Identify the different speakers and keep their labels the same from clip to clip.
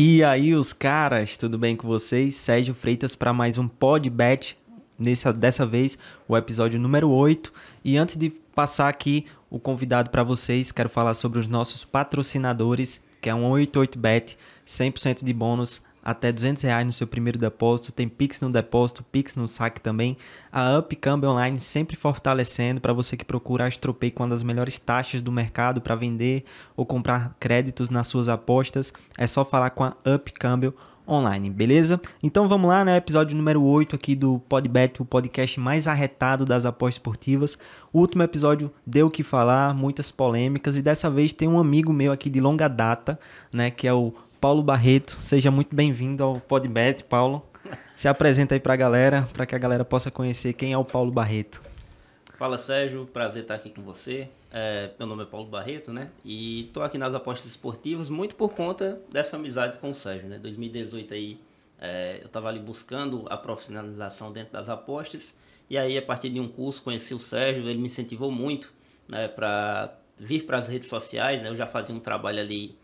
Speaker 1: E aí, os caras, tudo bem com vocês? Sérgio Freitas para mais um Podbet, nessa, dessa vez o episódio número 8. E antes de passar aqui o convidado para vocês, quero falar sobre os nossos patrocinadores, que é um 88bet, 100% de bônus até 200 reais no seu primeiro depósito, tem Pix no depósito, Pix no saque também. A Up Online sempre fortalecendo para você que procura a Estropei com uma das melhores taxas do mercado para vender ou comprar créditos nas suas apostas. É só falar com a Up online, beleza? Então vamos lá, né? Episódio número 8 aqui do Podbet, o podcast mais arretado das apostas esportivas. O último episódio deu o que falar, muitas polêmicas e dessa vez tem um amigo meu aqui de longa data, né, que é o Paulo Barreto. Seja muito bem-vindo ao Podbet, Paulo. Se apresenta aí para a galera, para que a galera possa conhecer quem é o Paulo Barreto.
Speaker 2: Fala Sérgio, prazer estar aqui com você. É, meu nome é Paulo Barreto, né? E estou aqui nas apostas esportivas muito por conta dessa amizade com o Sérgio, né? 2018 aí é, eu estava ali buscando a profissionalização dentro das apostas e aí a partir de um curso conheci o Sérgio, ele me incentivou muito, né? Para vir para as redes sociais, né? Eu já fazia um trabalho ali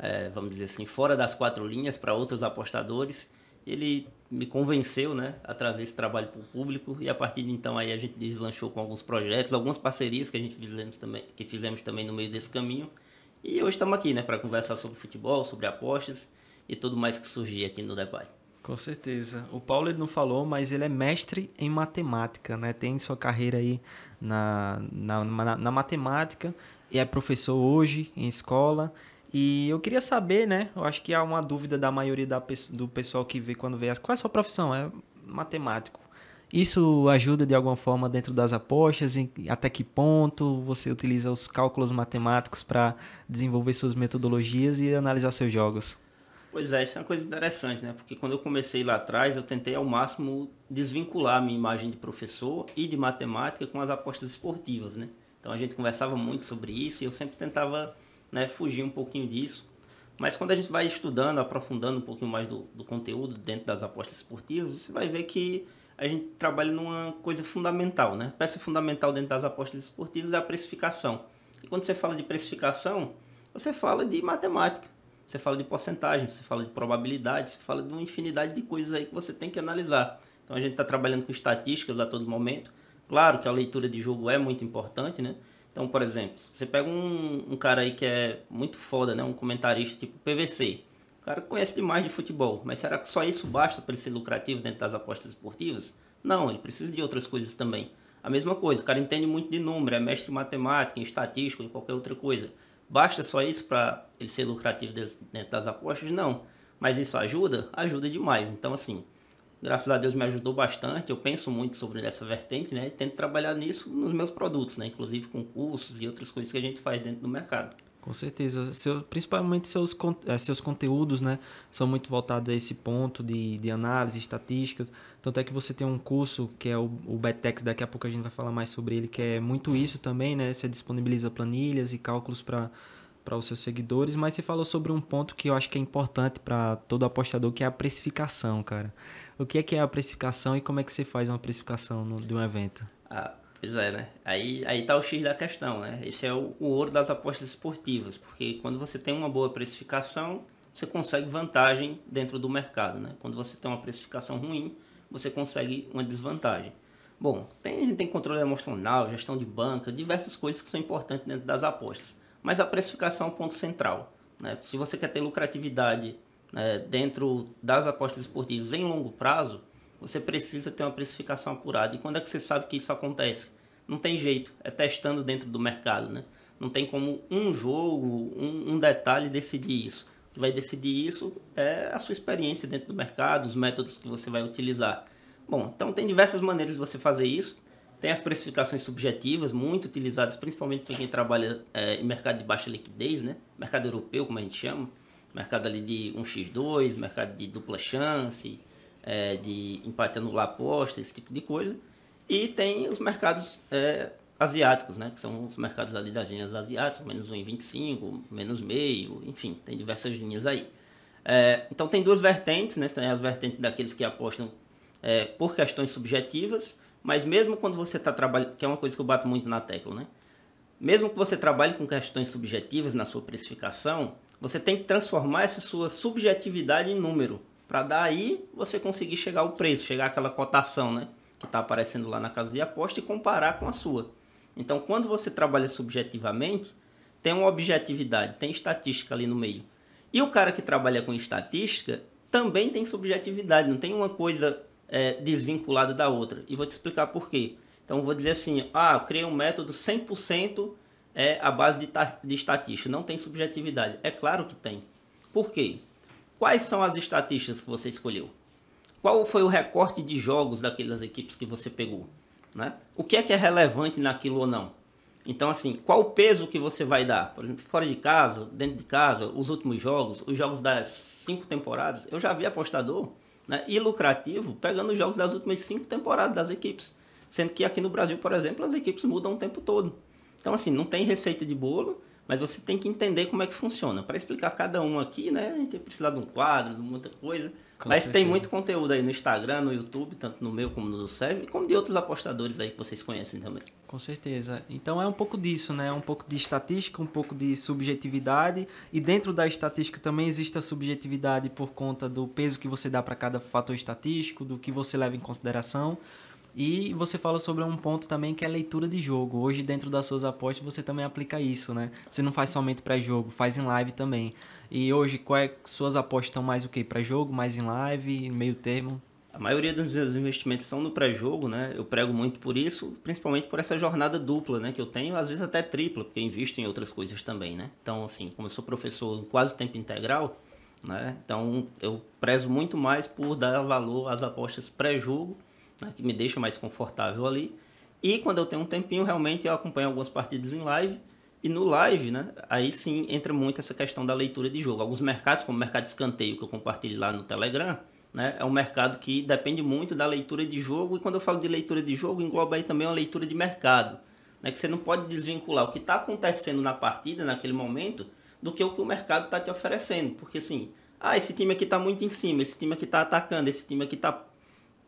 Speaker 2: é, vamos dizer assim, fora das quatro linhas para outros apostadores. Ele me convenceu né, a trazer esse trabalho para o público e a partir de então aí a gente deslanchou com alguns projetos, algumas parcerias que a gente fizemos também, que fizemos também no meio desse caminho. E hoje estamos aqui né, para conversar sobre futebol, sobre apostas e tudo mais que surgir aqui no debate.
Speaker 1: Com certeza. O Paulo ele não falou, mas ele é mestre em matemática, né? Tem sua carreira aí na, na, na, na matemática e é professor hoje em escola. E eu queria saber, né? Eu acho que há uma dúvida da maioria da, do pessoal que vê quando vê as. Qual é a sua profissão? É matemático. Isso ajuda de alguma forma dentro das apostas? Em, até que ponto você utiliza os cálculos matemáticos para desenvolver suas metodologias e analisar seus jogos?
Speaker 2: Pois é, isso é uma coisa interessante, né? Porque quando eu comecei lá atrás, eu tentei ao máximo desvincular a minha imagem de professor e de matemática com as apostas esportivas, né? Então a gente conversava muito sobre isso e eu sempre tentava né, fugir um pouquinho disso. Mas quando a gente vai estudando, aprofundando um pouquinho mais do, do conteúdo dentro das apostas esportivas, você vai ver que a gente trabalha numa coisa fundamental, né? Peça fundamental dentro das apostas esportivas é a precificação. E quando você fala de precificação, você fala de matemática, você fala de porcentagem, você fala de probabilidade, você fala de uma infinidade de coisas aí que você tem que analisar. Então a gente está trabalhando com estatísticas a todo momento. Claro que a leitura de jogo é muito importante, né? Então, por exemplo, você pega um, um cara aí que é muito foda, né? Um comentarista tipo PVC. O cara conhece demais de futebol, mas será que só isso basta para ele ser lucrativo dentro das apostas esportivas? Não, ele precisa de outras coisas também. A mesma coisa, o cara entende muito de número, é mestre em matemática, em estatística, em qualquer outra coisa. Basta só isso para ele ser lucrativo dentro das apostas? Não. Mas isso ajuda? Ajuda demais. Então, assim, graças a Deus me ajudou bastante. Eu penso muito sobre essa vertente, né? E tento trabalhar nisso nos meus produtos, né? Inclusive com cursos e outras coisas que a gente faz dentro do mercado.
Speaker 1: Com certeza. Seu, principalmente seus, eh, seus conteúdos, né? São muito voltados a esse ponto de, de análise, estatísticas. Tanto é que você tem um curso que é o, o BETEX, daqui a pouco a gente vai falar mais sobre ele, que é muito isso também, né? Você disponibiliza planilhas e cálculos para para os seus seguidores, mas você falou sobre um ponto que eu acho que é importante para todo apostador, que é a precificação, cara o que é que é a precificação e como é que você faz uma precificação no, de um evento?
Speaker 2: Ah, pois é, né? Aí, aí tá o X da questão, né? Esse é o, o ouro das apostas esportivas, porque quando você tem uma boa precificação, você consegue vantagem dentro do mercado, né? Quando você tem uma precificação ruim, você consegue uma desvantagem. Bom, tem, tem controle emocional, gestão de banca, diversas coisas que são importantes dentro das apostas. Mas a precificação é um ponto central. Né? Se você quer ter lucratividade é, dentro das apostas esportivas em longo prazo, você precisa ter uma precificação apurada. E quando é que você sabe que isso acontece? Não tem jeito, é testando dentro do mercado, né? Não tem como um jogo, um, um detalhe decidir isso. O que vai decidir isso é a sua experiência dentro do mercado, os métodos que você vai utilizar. Bom, então tem diversas maneiras de você fazer isso. Tem as precificações subjetivas, muito utilizadas, principalmente para quem trabalha é, em mercado de baixa liquidez, né? Mercado europeu, como a gente chama mercado ali de 1x2, mercado de dupla chance, é, de empate anular aposta, esse tipo de coisa. E tem os mercados é, asiáticos, né? Que são os mercados ali das linhas asiáticas, menos 1,25, menos meio, enfim, tem diversas linhas aí. É, então tem duas vertentes, né? Tem as vertentes daqueles que apostam é, por questões subjetivas, mas mesmo quando você está trabalhando, que é uma coisa que eu bato muito na tecla, né? Mesmo que você trabalhe com questões subjetivas na sua precificação, você tem que transformar essa sua subjetividade em número, para daí você conseguir chegar ao preço, chegar àquela cotação, né? Que está aparecendo lá na casa de aposta e comparar com a sua. Então, quando você trabalha subjetivamente, tem uma objetividade, tem estatística ali no meio. E o cara que trabalha com estatística também tem subjetividade, não tem uma coisa é, desvinculada da outra. E vou te explicar por quê. Então, vou dizer assim: ah, eu criei um método 100% é a base de, de estatística, não tem subjetividade. É claro que tem. Por quê? Quais são as estatísticas que você escolheu? Qual foi o recorte de jogos daquelas equipes que você pegou? Né? O que é que é relevante naquilo ou não? Então, assim, qual o peso que você vai dar? Por exemplo, fora de casa, dentro de casa, os últimos jogos, os jogos das cinco temporadas. Eu já vi apostador né, e lucrativo pegando os jogos das últimas cinco temporadas das equipes. Sendo que aqui no Brasil, por exemplo, as equipes mudam o tempo todo. Então, assim, não tem receita de bolo, mas você tem que entender como é que funciona. Para explicar cada um aqui, né? A gente tem precisado de um quadro, de muita coisa. Com mas certeza. tem muito conteúdo aí no Instagram, no YouTube, tanto no meu como no do Sérgio, como de outros apostadores aí que vocês conhecem também.
Speaker 1: Com certeza. Então é um pouco disso, né? Um pouco de estatística, um pouco de subjetividade. E dentro da estatística também existe a subjetividade por conta do peso que você dá para cada fator estatístico, do que você leva em consideração. E você fala sobre um ponto também que é leitura de jogo. Hoje, dentro das suas apostas, você também aplica isso, né? Você não faz somente para jogo, faz em live também. E hoje, quais é, suas apostas estão mais o que? Para jogo, mais em live, meio termo? A maioria dos meus investimentos são no pré-jogo, né? Eu prego muito por isso, principalmente por essa jornada
Speaker 2: dupla, né? Que eu tenho, às vezes até tripla, porque invisto em outras coisas também, né? Então, assim, como eu sou professor quase tempo integral, né? Então, eu prezo muito mais por dar valor às apostas pré-jogo né, que me deixa mais confortável ali. E quando eu tenho um tempinho, realmente eu acompanho algumas partidas em live. E no live, né, aí sim entra muito essa questão da leitura de jogo. Alguns mercados, como o mercado de escanteio que eu compartilho lá no Telegram, né, é um mercado que depende muito da leitura de jogo. E quando eu falo de leitura de jogo, engloba aí também uma leitura de mercado. Né, que você não pode desvincular o que está acontecendo na partida, naquele momento, do que o que o mercado está te oferecendo. Porque assim, ah, esse time aqui está muito em cima, esse time aqui está atacando, esse time aqui está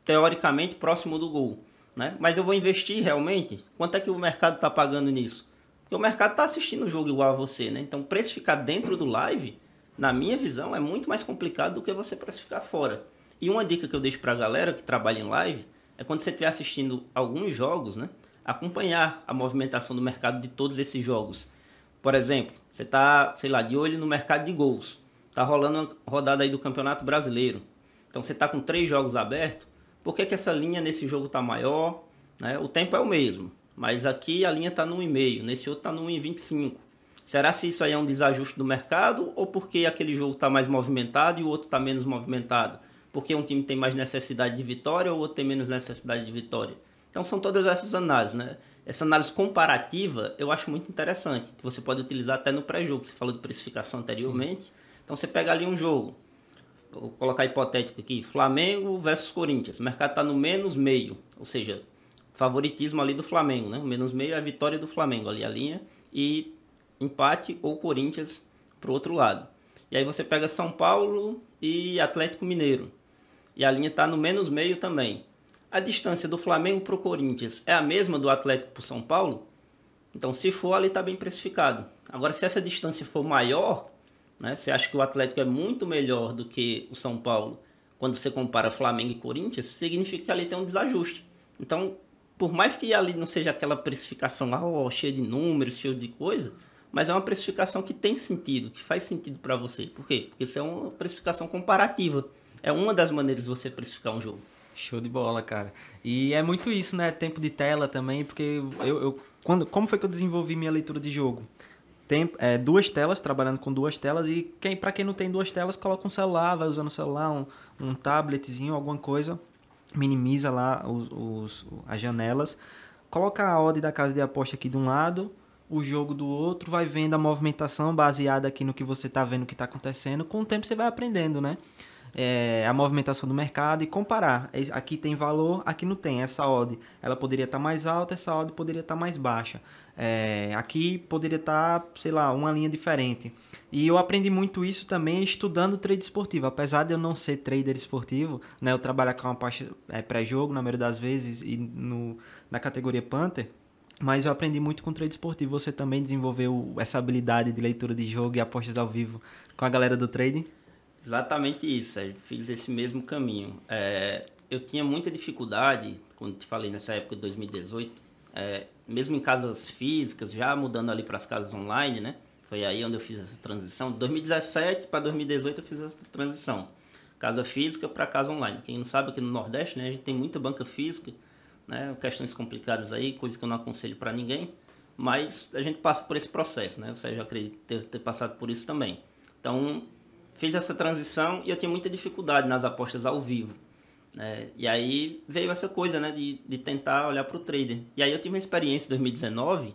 Speaker 2: teoricamente próximo do gol. Né? Mas eu vou investir realmente? Quanto é que o mercado está pagando nisso? Porque o mercado está assistindo o jogo igual a você, né? Então, precificar dentro do live, na minha visão, é muito mais complicado do que você precificar fora. E uma dica que eu deixo para a galera que trabalha em live é quando você estiver assistindo alguns jogos, né? Acompanhar a movimentação do mercado de todos esses jogos. Por exemplo, você está, sei lá, de olho no mercado de gols. Tá rolando uma rodada aí do Campeonato Brasileiro. Então você está com três jogos abertos por que, que essa linha nesse jogo está maior? Né? O tempo é o mesmo, mas aqui a linha está no 1,5, nesse outro está no 1,25. Será se isso aí é um desajuste do mercado ou porque aquele jogo está mais movimentado e o outro está menos movimentado? Porque um time tem mais necessidade de vitória ou o outro tem menos necessidade de vitória? Então são todas essas análises, né? Essa análise comparativa eu acho muito interessante, que você pode utilizar até no pré-jogo. Você falou de precificação anteriormente. Sim. Então você pega ali um jogo, vou colocar hipotético aqui, Flamengo versus Corinthians. O mercado está no menos meio, ou seja, favoritismo ali do Flamengo, né? O menos meio é a vitória do Flamengo ali a linha e empate ou Corinthians para o outro lado. E aí você pega São Paulo e Atlético Mineiro. E a linha está no menos meio também. A distância do Flamengo para o Corinthians é a mesma do Atlético para o São Paulo? Então, se for, ali está bem precificado. Agora, se essa distância for maior, né? Você acha que o Atlético é muito melhor do que o São Paulo quando você compara Flamengo e Corinthians, significa que ali tem um desajuste. Então, por mais que ali não seja aquela precificação oh, cheia de números, cheia de coisa, mas é uma precificação que tem sentido, que faz sentido para você. Por quê? Porque isso é uma precificação comparativa. É uma das maneiras de você precificar um jogo.
Speaker 1: Show de bola, cara. E é muito isso, né? Tempo de tela também, porque eu, eu quando, como foi que eu desenvolvi minha leitura de jogo? é, duas telas, trabalhando com duas telas, e quem, para quem não tem duas telas, coloca um celular, vai usando o celular, um, um tabletzinho, alguma coisa, minimiza lá os, os, as janelas, coloca a odd da casa de aposta aqui de um lado, o jogo do outro, vai vendo a movimentação baseada aqui no que você está vendo que está acontecendo, com o tempo você vai aprendendo, né? É, a movimentação do mercado e comparar. É, aqui tem valor, aqui não tem. Essa odd ela poderia estar tá mais alta, essa odd poderia estar tá mais baixa. É, aqui poderia estar, tá, sei lá, uma linha diferente. E eu aprendi muito isso também estudando trade esportivo. Apesar de eu não ser trader esportivo, né, eu trabalho com uma parte é, pré-jogo na maioria das vezes e no, na categoria Panther. Mas eu aprendi muito com trade esportivo. Você também desenvolveu essa habilidade de leitura de jogo e apostas ao vivo com a galera do trading?
Speaker 2: Exatamente isso, Sérgio. Fiz esse mesmo caminho. É, eu tinha muita dificuldade, quando te falei nessa época de 2018, é, mesmo em casas físicas, já mudando ali para as casas online, né? Foi aí onde eu fiz essa transição. De 2017 para 2018 eu fiz essa transição. Casa física para casa online. Quem não sabe, aqui no Nordeste, né? A gente tem muita banca física, né? Questões complicadas aí, coisa que eu não aconselho para ninguém. Mas a gente passa por esse processo, né? Ou seja, eu acredito ter, ter passado por isso também. Então, fiz essa transição e eu tinha muita dificuldade nas apostas ao vivo. É, e aí veio essa coisa, né, de, de tentar olhar para o trader. E aí eu tive uma experiência em 2019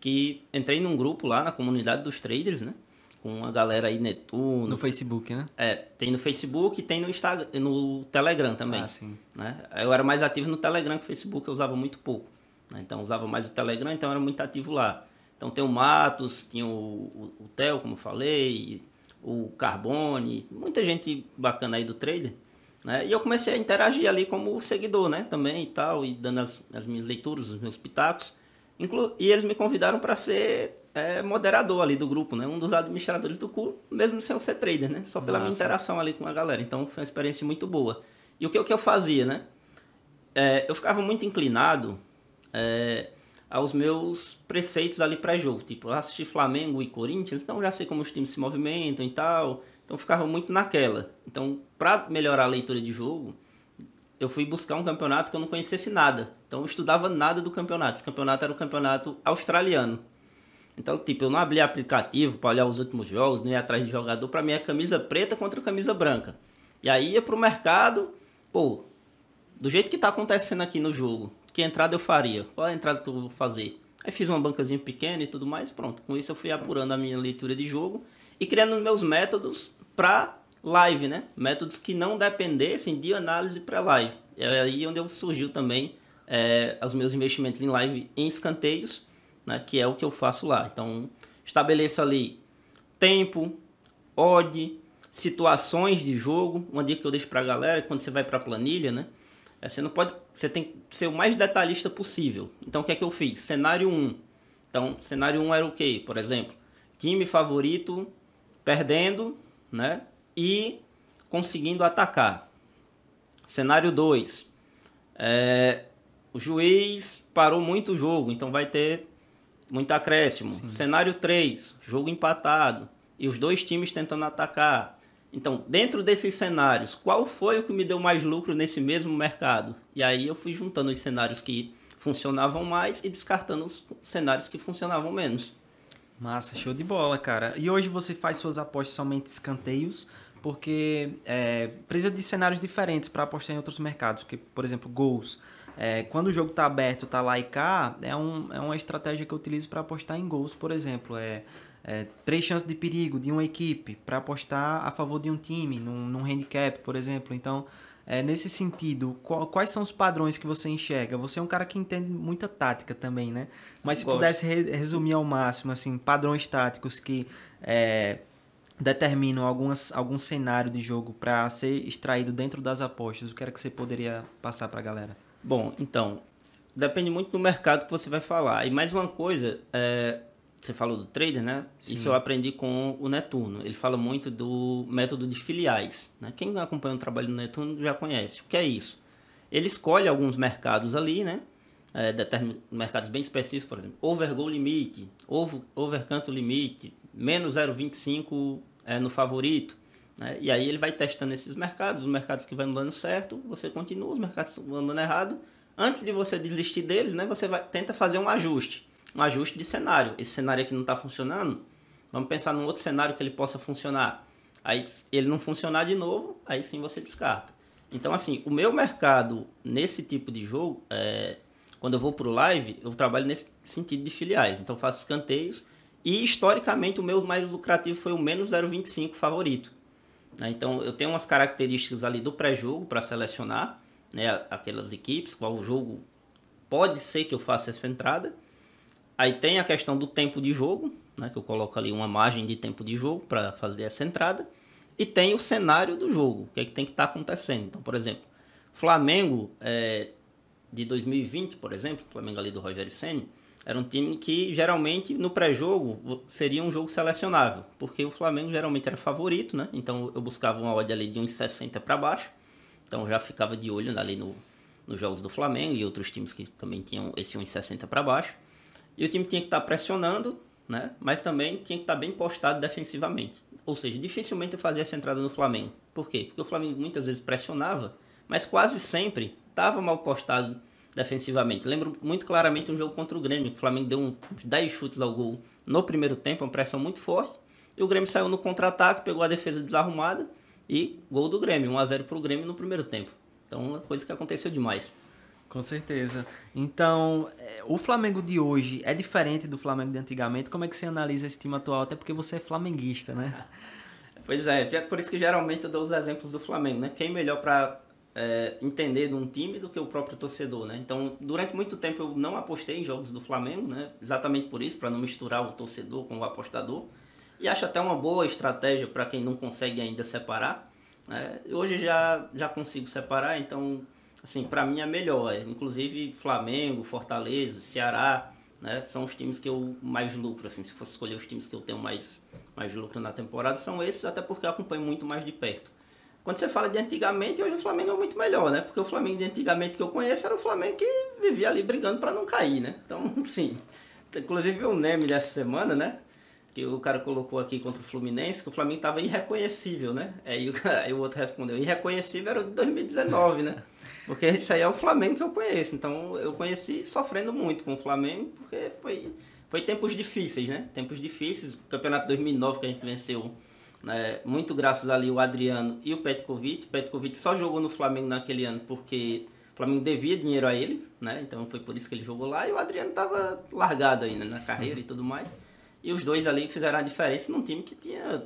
Speaker 2: que entrei num grupo lá na comunidade dos traders, né? Com uma galera aí
Speaker 1: Netuno. No Facebook, né?
Speaker 2: É, tem no Facebook e tem no Instagram, no Telegram também. Ah, sim. Né? Eu era mais ativo no Telegram que o Facebook eu usava muito pouco. Né? Então usava mais o Telegram, então era muito ativo lá. Então tem o Matos, tinha o, o, o Theo, como falei, o Carbone, muita gente bacana aí do trader. Né? E eu comecei a interagir ali como seguidor, né? Também e tal, e dando as, as minhas leituras, os meus pitacos. Inclu e eles me convidaram para ser é, moderador ali do grupo, né? Um dos administradores do curso, mesmo sem eu ser trader, né? Só pela Nossa. minha interação ali com a galera. Então foi uma experiência muito boa. E o que, o que eu fazia, né? É, eu ficava muito inclinado é, aos meus preceitos ali pré-jogo. Tipo, assistir Flamengo e Corinthians, então já sei como os times se movimentam e tal. Então ficava muito naquela. Então, para melhorar a leitura de jogo, eu fui buscar um campeonato que eu não conhecesse nada. Então, eu estudava nada do campeonato. Esse campeonato era o campeonato australiano. Então, tipo, eu não abria aplicativo para olhar os últimos jogos, nem ia atrás de jogador. Para mim, é camisa preta contra camisa branca. E aí ia pro mercado, pô, do jeito que tá acontecendo aqui no jogo, que entrada eu faria? Qual é a entrada que eu vou fazer? Aí fiz uma bancazinha pequena e tudo mais, pronto. Com isso eu fui apurando a minha leitura de jogo e criando meus métodos para live, né? Métodos que não dependessem de análise pré-live. É aí onde eu surgiu também é, os meus investimentos em live em escanteios, né? que é o que eu faço lá. Então, estabeleço ali tempo, odd, situações de jogo. Uma dica que eu deixo para a galera, quando você vai para a planilha, né? É, você não pode, você tem que ser o mais detalhista possível. Então, o que é que eu fiz? Cenário 1. Então, cenário 1 era o quê? Por exemplo, time favorito perdendo né? E conseguindo atacar. Cenário 2. É, o juiz parou muito o jogo, então vai ter muito acréscimo. Sim. Cenário 3, jogo empatado. E os dois times tentando atacar. Então, dentro desses cenários, qual foi o que me deu mais lucro nesse mesmo mercado? E aí eu fui juntando os cenários que funcionavam mais e descartando os cenários
Speaker 1: que funcionavam menos. Massa, show de bola, cara. E hoje você faz suas apostas somente escanteios, porque é, precisa de cenários diferentes para apostar em outros mercados, que por exemplo, gols. É, quando o jogo está aberto, está lá e cá, é, um, é uma estratégia que eu utilizo para apostar em gols, por exemplo. É, é, três chances de perigo de uma equipe para apostar a favor de um time, num, num handicap, por exemplo. Então, é, nesse sentido, qual, quais são os padrões que você enxerga? Você é um cara que entende muita tática também, né? Mas se Gosto. pudesse re resumir ao máximo, assim, padrões táticos que é, determinam algumas, algum cenário de jogo para ser extraído dentro das apostas, o que era que você poderia passar para a galera? Bom, então, depende muito do mercado que você vai falar. E mais uma
Speaker 2: coisa, é, você falou do trader, né? Sim. Isso eu aprendi com o Netuno. Ele fala muito do método de filiais. Né? Quem acompanha o trabalho do Netuno já conhece. O que é isso? Ele escolhe alguns mercados ali, né? é, determin... mercados bem específicos, por exemplo, overgol limite, over, overcanto limite, menos 0,25 é, no favorito. Né? E aí ele vai testando esses mercados, os mercados que vão dando certo, você continua, os mercados que vão dando errado. Antes de você desistir deles, né, você vai, tenta fazer um ajuste, um ajuste de cenário. Esse cenário aqui não está funcionando, vamos pensar num outro cenário que ele possa funcionar. Aí ele não funcionar de novo, aí sim você descarta. Então, assim, o meu mercado nesse tipo de jogo, é, quando eu vou para o live, eu trabalho nesse sentido de filiais. Então, faço escanteios. E, historicamente, o meu mais lucrativo foi o menos 0,25 favorito. Né? Então, eu tenho umas características ali do pré-jogo para selecionar né, aquelas equipes, qual jogo pode ser que eu faça essa entrada. Aí tem a questão do tempo de jogo, né, que eu coloco ali uma margem de tempo de jogo para fazer essa entrada. E tem o cenário do jogo, o que, é que tem que estar tá acontecendo. Então, por exemplo, Flamengo é, de 2020, por exemplo, o Flamengo ali do Rogério Senni, era um time que geralmente no pré-jogo seria um jogo selecionável, porque o Flamengo geralmente era favorito, né? Então eu buscava uma odd ali de 1,60 para baixo, então já ficava de olho ali no, nos jogos do Flamengo e outros times que também tinham esse 1,60 para baixo. E o time tinha que estar tá pressionando, né? Mas também tinha que estar tá bem postado defensivamente. Ou seja, dificilmente eu fazia essa entrada no Flamengo. Por quê? Porque o Flamengo muitas vezes pressionava, mas quase sempre estava mal postado defensivamente. Lembro muito claramente um jogo contra o Grêmio, que o Flamengo deu uns 10 chutes ao gol no primeiro tempo, uma pressão muito forte, e o Grêmio saiu no contra-ataque, pegou a defesa desarrumada e gol do Grêmio, 1 a 0 para o Grêmio no primeiro tempo. Então, uma coisa que
Speaker 1: aconteceu demais. Com certeza. Então, é, o Flamengo de hoje é diferente do Flamengo de antigamente. Como é que você analisa esse time atual? Até porque você é flamenguista, né?
Speaker 2: Pois é, é por isso que geralmente eu dou os exemplos do Flamengo, né? Quem melhor para é, entender de um time do que o próprio torcedor, né? Então, durante muito tempo eu não apostei em jogos do Flamengo, né? Exatamente por isso, para não misturar o torcedor com o apostador. E acho até uma boa estratégia para quem não consegue ainda separar. Né? Hoje já, já consigo separar, então, assim, para mim é melhor. É, inclusive Flamengo, Fortaleza, Ceará, né? São os times que eu mais lucro, assim, se fosse escolher os times que eu tenho mais, mais lucro na temporada, são esses, até porque eu acompanho muito mais de perto quando você fala de antigamente, hoje o Flamengo é muito melhor, né? Porque o Flamengo de antigamente que eu conheço era o Flamengo que vivia ali brigando para não cair, né? Então, sim. Inclusive o Neme dessa semana, né? Que o cara colocou aqui contra o Fluminense, que o Flamengo estava irreconhecível, né? Aí o, aí o outro respondeu, irreconhecível era o de 2019, né? Porque isso aí é o Flamengo que eu conheço. Então eu conheci sofrendo muito com o Flamengo, porque foi, foi tempos difíceis, né? Tempos difíceis. O campeonato 2009 que a gente venceu é, muito graças ali o Adriano e o Petkovic. O Petkovic só jogou no Flamengo naquele ano porque o Flamengo devia dinheiro a ele, né? Então foi por isso que ele jogou lá e o Adriano estava largado ainda na carreira e tudo mais. E os dois ali fizeram a diferença num time que tinha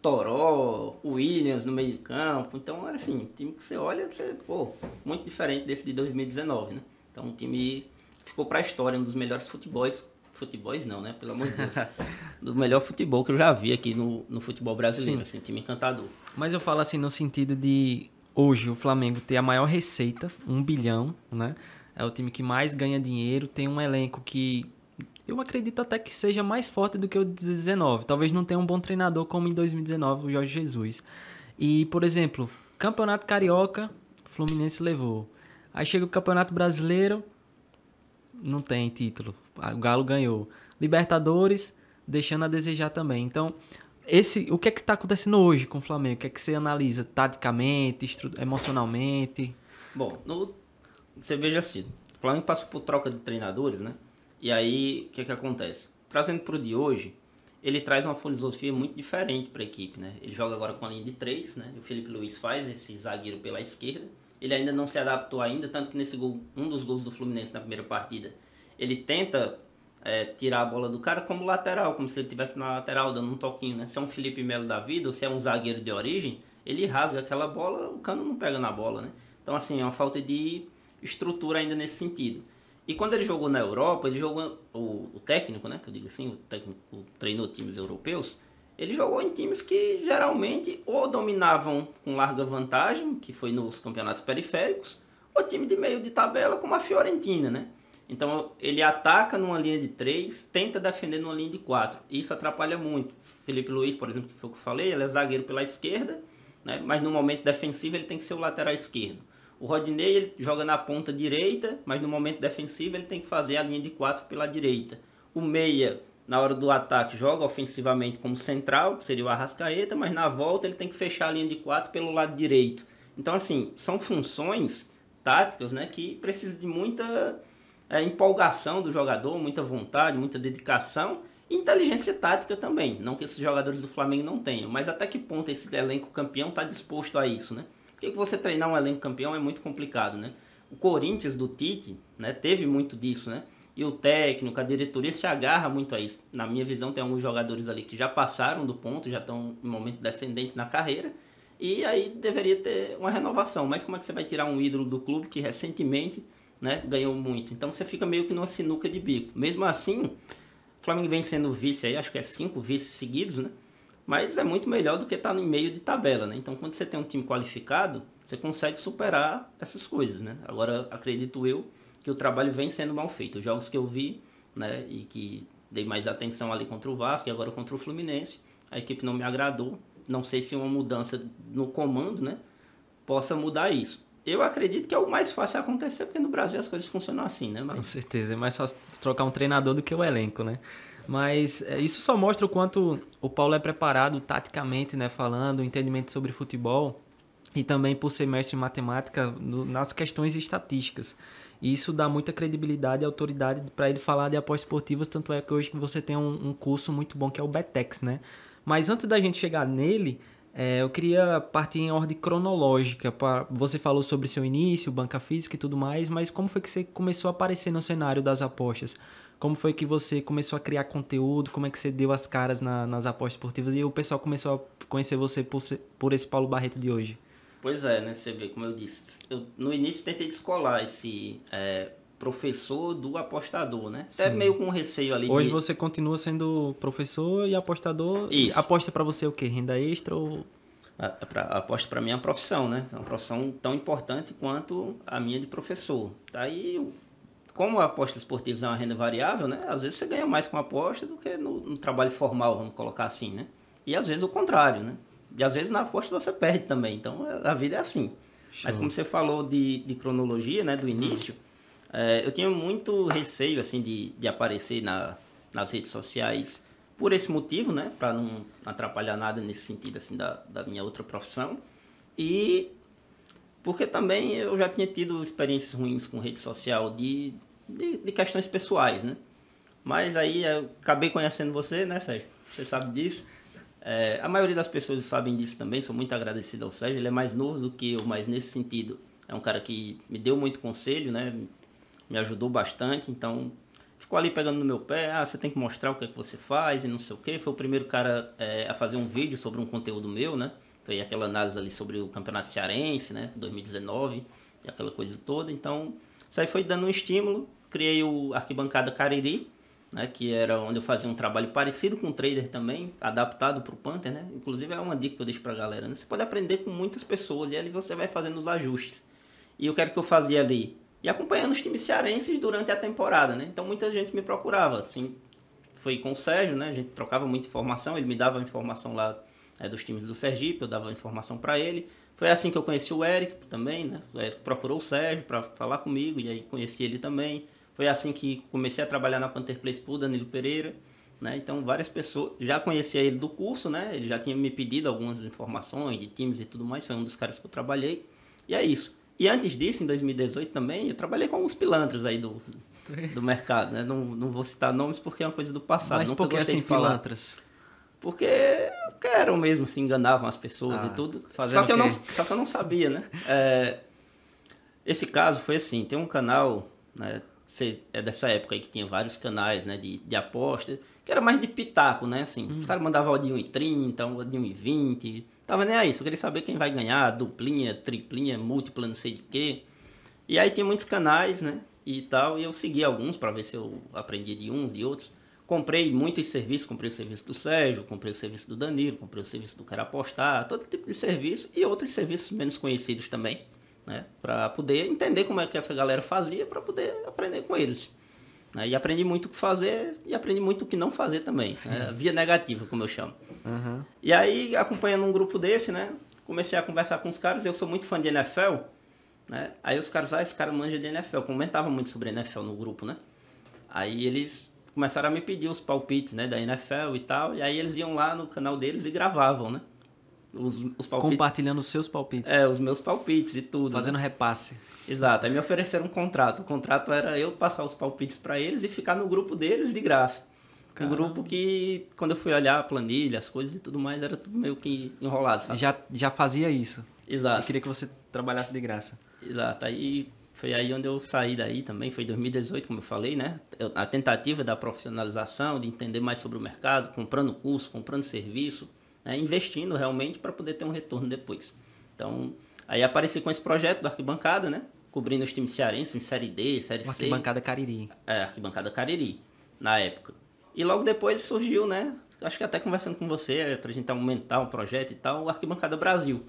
Speaker 2: Toró, Williams no meio de campo. Então era assim, um time que você olha, você, pô, muito diferente desse de 2019, né? Então um time ficou para a história, um dos melhores futebols futebols não, né? Pelo amor de Deus. do melhor futebol que eu já vi aqui no, no futebol brasileiro, Sim. assim, time encantador.
Speaker 1: Mas eu falo assim no sentido de hoje o Flamengo ter a maior receita, um bilhão, né? É o time que mais ganha dinheiro, tem um elenco que eu acredito até que seja mais forte do que o 19. Talvez não tenha um bom treinador como em 2019 o Jorge Jesus. E, por exemplo, Campeonato Carioca, Fluminense levou. Aí chega o Campeonato Brasileiro, não tem título. O Galo ganhou. Libertadores, deixando a desejar também. Então, esse, o que é que está acontecendo hoje com o Flamengo? O que é que você analisa taticamente, emocionalmente?
Speaker 2: Bom, no, você veja assim, o Flamengo passou por troca de treinadores, né? E aí, o que é que acontece? Trazendo para o de hoje, ele traz uma filosofia muito diferente para a equipe, né? Ele joga agora com a linha de três, né? O Felipe Luiz faz esse zagueiro pela esquerda ele ainda não se adaptou ainda, tanto que nesse gol, um dos gols do Fluminense na primeira partida, ele tenta é, tirar a bola do cara como lateral, como se ele estivesse na lateral, dando um toquinho, né? Se é um Felipe Melo da vida ou se é um zagueiro de origem, ele rasga aquela bola, o cano não pega na bola, né? Então, assim, é uma falta de estrutura ainda nesse sentido. E quando ele jogou na Europa, ele jogou, o, o técnico, né? Que eu digo assim, o técnico treinou times europeus, ele jogou em times que geralmente ou dominavam com larga vantagem, que foi nos campeonatos periféricos, ou time de meio de tabela como a Fiorentina, né? Então ele ataca numa linha de 3, tenta defender numa linha de 4. Isso atrapalha muito. Felipe Luiz, por exemplo, que foi o que eu falei, ele é zagueiro pela esquerda, né? mas no momento defensivo ele tem que ser o lateral esquerdo. O Rodinei ele joga na ponta direita, mas no momento defensivo ele tem que fazer a linha de 4 pela direita. O Meia na hora do ataque joga ofensivamente como central, que seria o Arrascaeta, mas na volta ele tem que fechar a linha de quatro pelo lado direito. Então, assim, são funções táticas né, que precisam de muita é, empolgação do jogador, muita vontade, muita dedicação e inteligência tática também. Não que esses jogadores do Flamengo não tenham, mas até que ponto esse elenco campeão está disposto a isso, né? Porque você treinar um elenco campeão é muito complicado, né? O Corinthians do Tite né, teve muito disso, né? e o técnico, a diretoria se agarra muito a isso. Na minha visão, tem alguns jogadores ali que já passaram do ponto, já estão em momento descendente na carreira, e aí deveria ter uma renovação. Mas como é que você vai tirar um ídolo do clube que recentemente né, ganhou muito? Então você fica meio que numa sinuca de bico. Mesmo assim, o Flamengo vem sendo vice aí, acho que é cinco vices seguidos, né? Mas é muito melhor do que estar tá no meio de tabela, né? Então quando você tem um time qualificado, você consegue superar essas coisas, né? Agora, acredito eu que o trabalho vem sendo mal feito. Os jogos que eu vi, né, e que dei mais atenção ali contra o Vasco e agora contra o Fluminense, a equipe não me agradou. Não sei se uma mudança no comando, né, possa mudar isso. Eu acredito que é o mais
Speaker 1: fácil acontecer, porque no Brasil as coisas funcionam assim, né? Mas... Com certeza, é mais fácil trocar um treinador do que o elenco, né? Mas é, isso só mostra o quanto o Paulo é preparado taticamente, né? Falando, entendimento sobre futebol e também por ser mestre em matemática no, nas questões estatísticas. isso dá muita credibilidade e autoridade para ele falar de apostas esportivas, tanto é que hoje você tem um, um, curso muito bom que é o Betex, né? Mas antes da gente chegar nele, é, eu queria partir em ordem cronológica. Pra, você falou sobre seu início, banca física e tudo mais, mas como foi que você começou a aparecer no cenário das apostas? Como foi que você começou a criar conteúdo? Como é que você deu as caras na, nas apostas esportivas? E o pessoal começou a conhecer você por, por esse Paulo Barreto de hoje?
Speaker 2: Pois é, né? Você vê, como eu disse, eu no início tentei descolar esse é, professor do apostador, né? Até Sim. meio
Speaker 1: com receio ali. Hoje de... você continua sendo professor e apostador. Isso. aposta para você o quê? Renda extra ou
Speaker 2: pra, aposto para é uma profissão, né? É uma profissão tão importante quanto a minha de professor. Tá aí, como a aposta esportiva é uma renda variável, né? Às vezes você ganha mais com a aposta do que no, no, trabalho formal, vamos colocar assim, né? E às vezes o contrário, né? E às vezes na força você perde também. Então é, a vida é assim. Show. Mas como você falou de, de cronologia, né, do início, hum. é, eu tinha muito receio assim de, de aparecer na, nas redes sociais por esse motivo, né, para não atrapalhar nada nesse sentido assim da, da minha outra profissão. E porque também eu já tinha tido experiências ruins com rede social de, de, de questões pessoais, né? Mas aí eu acabei conhecendo você, né, Sérgio? Você sabe disso. É, a maioria das pessoas sabem disso também, sou muito agradecido ao Sérgio, ele é mais novo do que eu, mas nesse sentido é um cara que me deu muito conselho, né? Me ajudou bastante, então ficou ali pegando no meu pé, ah, você tem que mostrar o que é que você faz e não sei o que. Foi o primeiro cara é, a fazer um vídeo sobre um conteúdo meu, né? Foi aquela análise ali sobre o Campeonato Cearense, né? 2019 e aquela coisa toda, então isso aí foi dando um estímulo. Criei o Arquibancada Cariri, né, que era onde eu fazia um trabalho parecido com o trader também, adaptado para o Panther, né? Inclusive é uma dica que eu deixo para a galera. Né? Você pode aprender com muitas pessoas e ali você vai fazendo os ajustes. E o que era que eu fazia ali? E acompanhando os times cearenses durante a temporada, né? Então muita gente me procurava, assim, foi com o Sérgio, né? A gente trocava muita informação, ele me dava informação lá é, dos times do Sergipe, eu dava informação para ele. Foi assim que eu conheci o Eric também, né? O Eric procurou o Sérgio para falar comigo e aí conheci ele também. Foi assim que comecei a trabalhar na Panther Place por Danilo Pereira. Né? Então várias pessoas já conhecia ele do curso, né? Ele já tinha me pedido algumas informações de times e tudo mais. Foi um dos caras que eu trabalhei. E é isso. E antes disso, em 2018 também, eu trabalhei com alguns pilantras aí do, do mercado, né? Não, não vou citar nomes porque é uma coisa do passado. Mas Nunca por que assim pilantras? Porque eram mesmo, se assim, enganavam as pessoas ah, e tudo. Só que, eu não, só que eu não sabia, né? É, esse caso foi assim, tem um canal né, você é dessa época aí que tinha vários canais, né, de, de aposta, que era mais de pitaco, né, assim, hum. os caras mandavam de 1,30, de 1,20, tava nem aí, só queria saber quem vai ganhar, duplinha, triplinha, múltipla, não sei de quê. E aí tinha muitos canais, né, e tal, e eu segui alguns para ver se eu aprendia de uns, de outros. Comprei muitos serviços, comprei o serviço do Sérgio, comprei o serviço do Danilo, comprei o serviço do Cara Apostar, todo tipo de serviço e outros serviços menos conhecidos também né? Para poder entender como é que essa galera fazia, para poder aprender com eles. Né? E aprendi muito o que fazer e aprendi muito o que não fazer também. Né? Via negativa, como eu chamo. Uhum. E aí, acompanhando um grupo desse, né? Comecei a conversar com os caras, eu sou muito fã de NFL, né? Aí os caras, ah, esse cara manja de NFL. comentava muito sobre NFL no grupo, né? Aí eles começaram a me pedir os palpites, né, da NFL e tal. E aí eles iam lá no canal deles e gravavam, né? os, os palpites. Compartilhando seus palpites. É, os meus palpites e tudo. Fazendo né? repasse. Exato. Aí me ofereceram um contrato. O contrato era eu passar os palpites para eles e ficar no grupo deles de graça. Caramba. Um grupo que, quando eu fui olhar a planilha, as coisas e tudo mais, era tudo meio que enrolado, sabe? Já, já fazia isso. Exato. Eu queria que você trabalhasse de graça. Exato. Aí foi aí onde eu saí daí também, foi 2018, como eu falei, né? A tentativa da profissionalização, de entender mais sobre o mercado, comprando curso, comprando serviço, né, investindo realmente para poder ter um retorno depois. Então, aí apareci com esse projeto da arquibancada, né? Cobrindo os times cearenses em Série D, Série Uma C. Arquibancada Cariri. É, Arquibancada Cariri, na época. E logo depois surgiu, né? Acho que até conversando com você, é, para a gente aumentar o projeto e tal, o
Speaker 1: Arquibancada Brasil.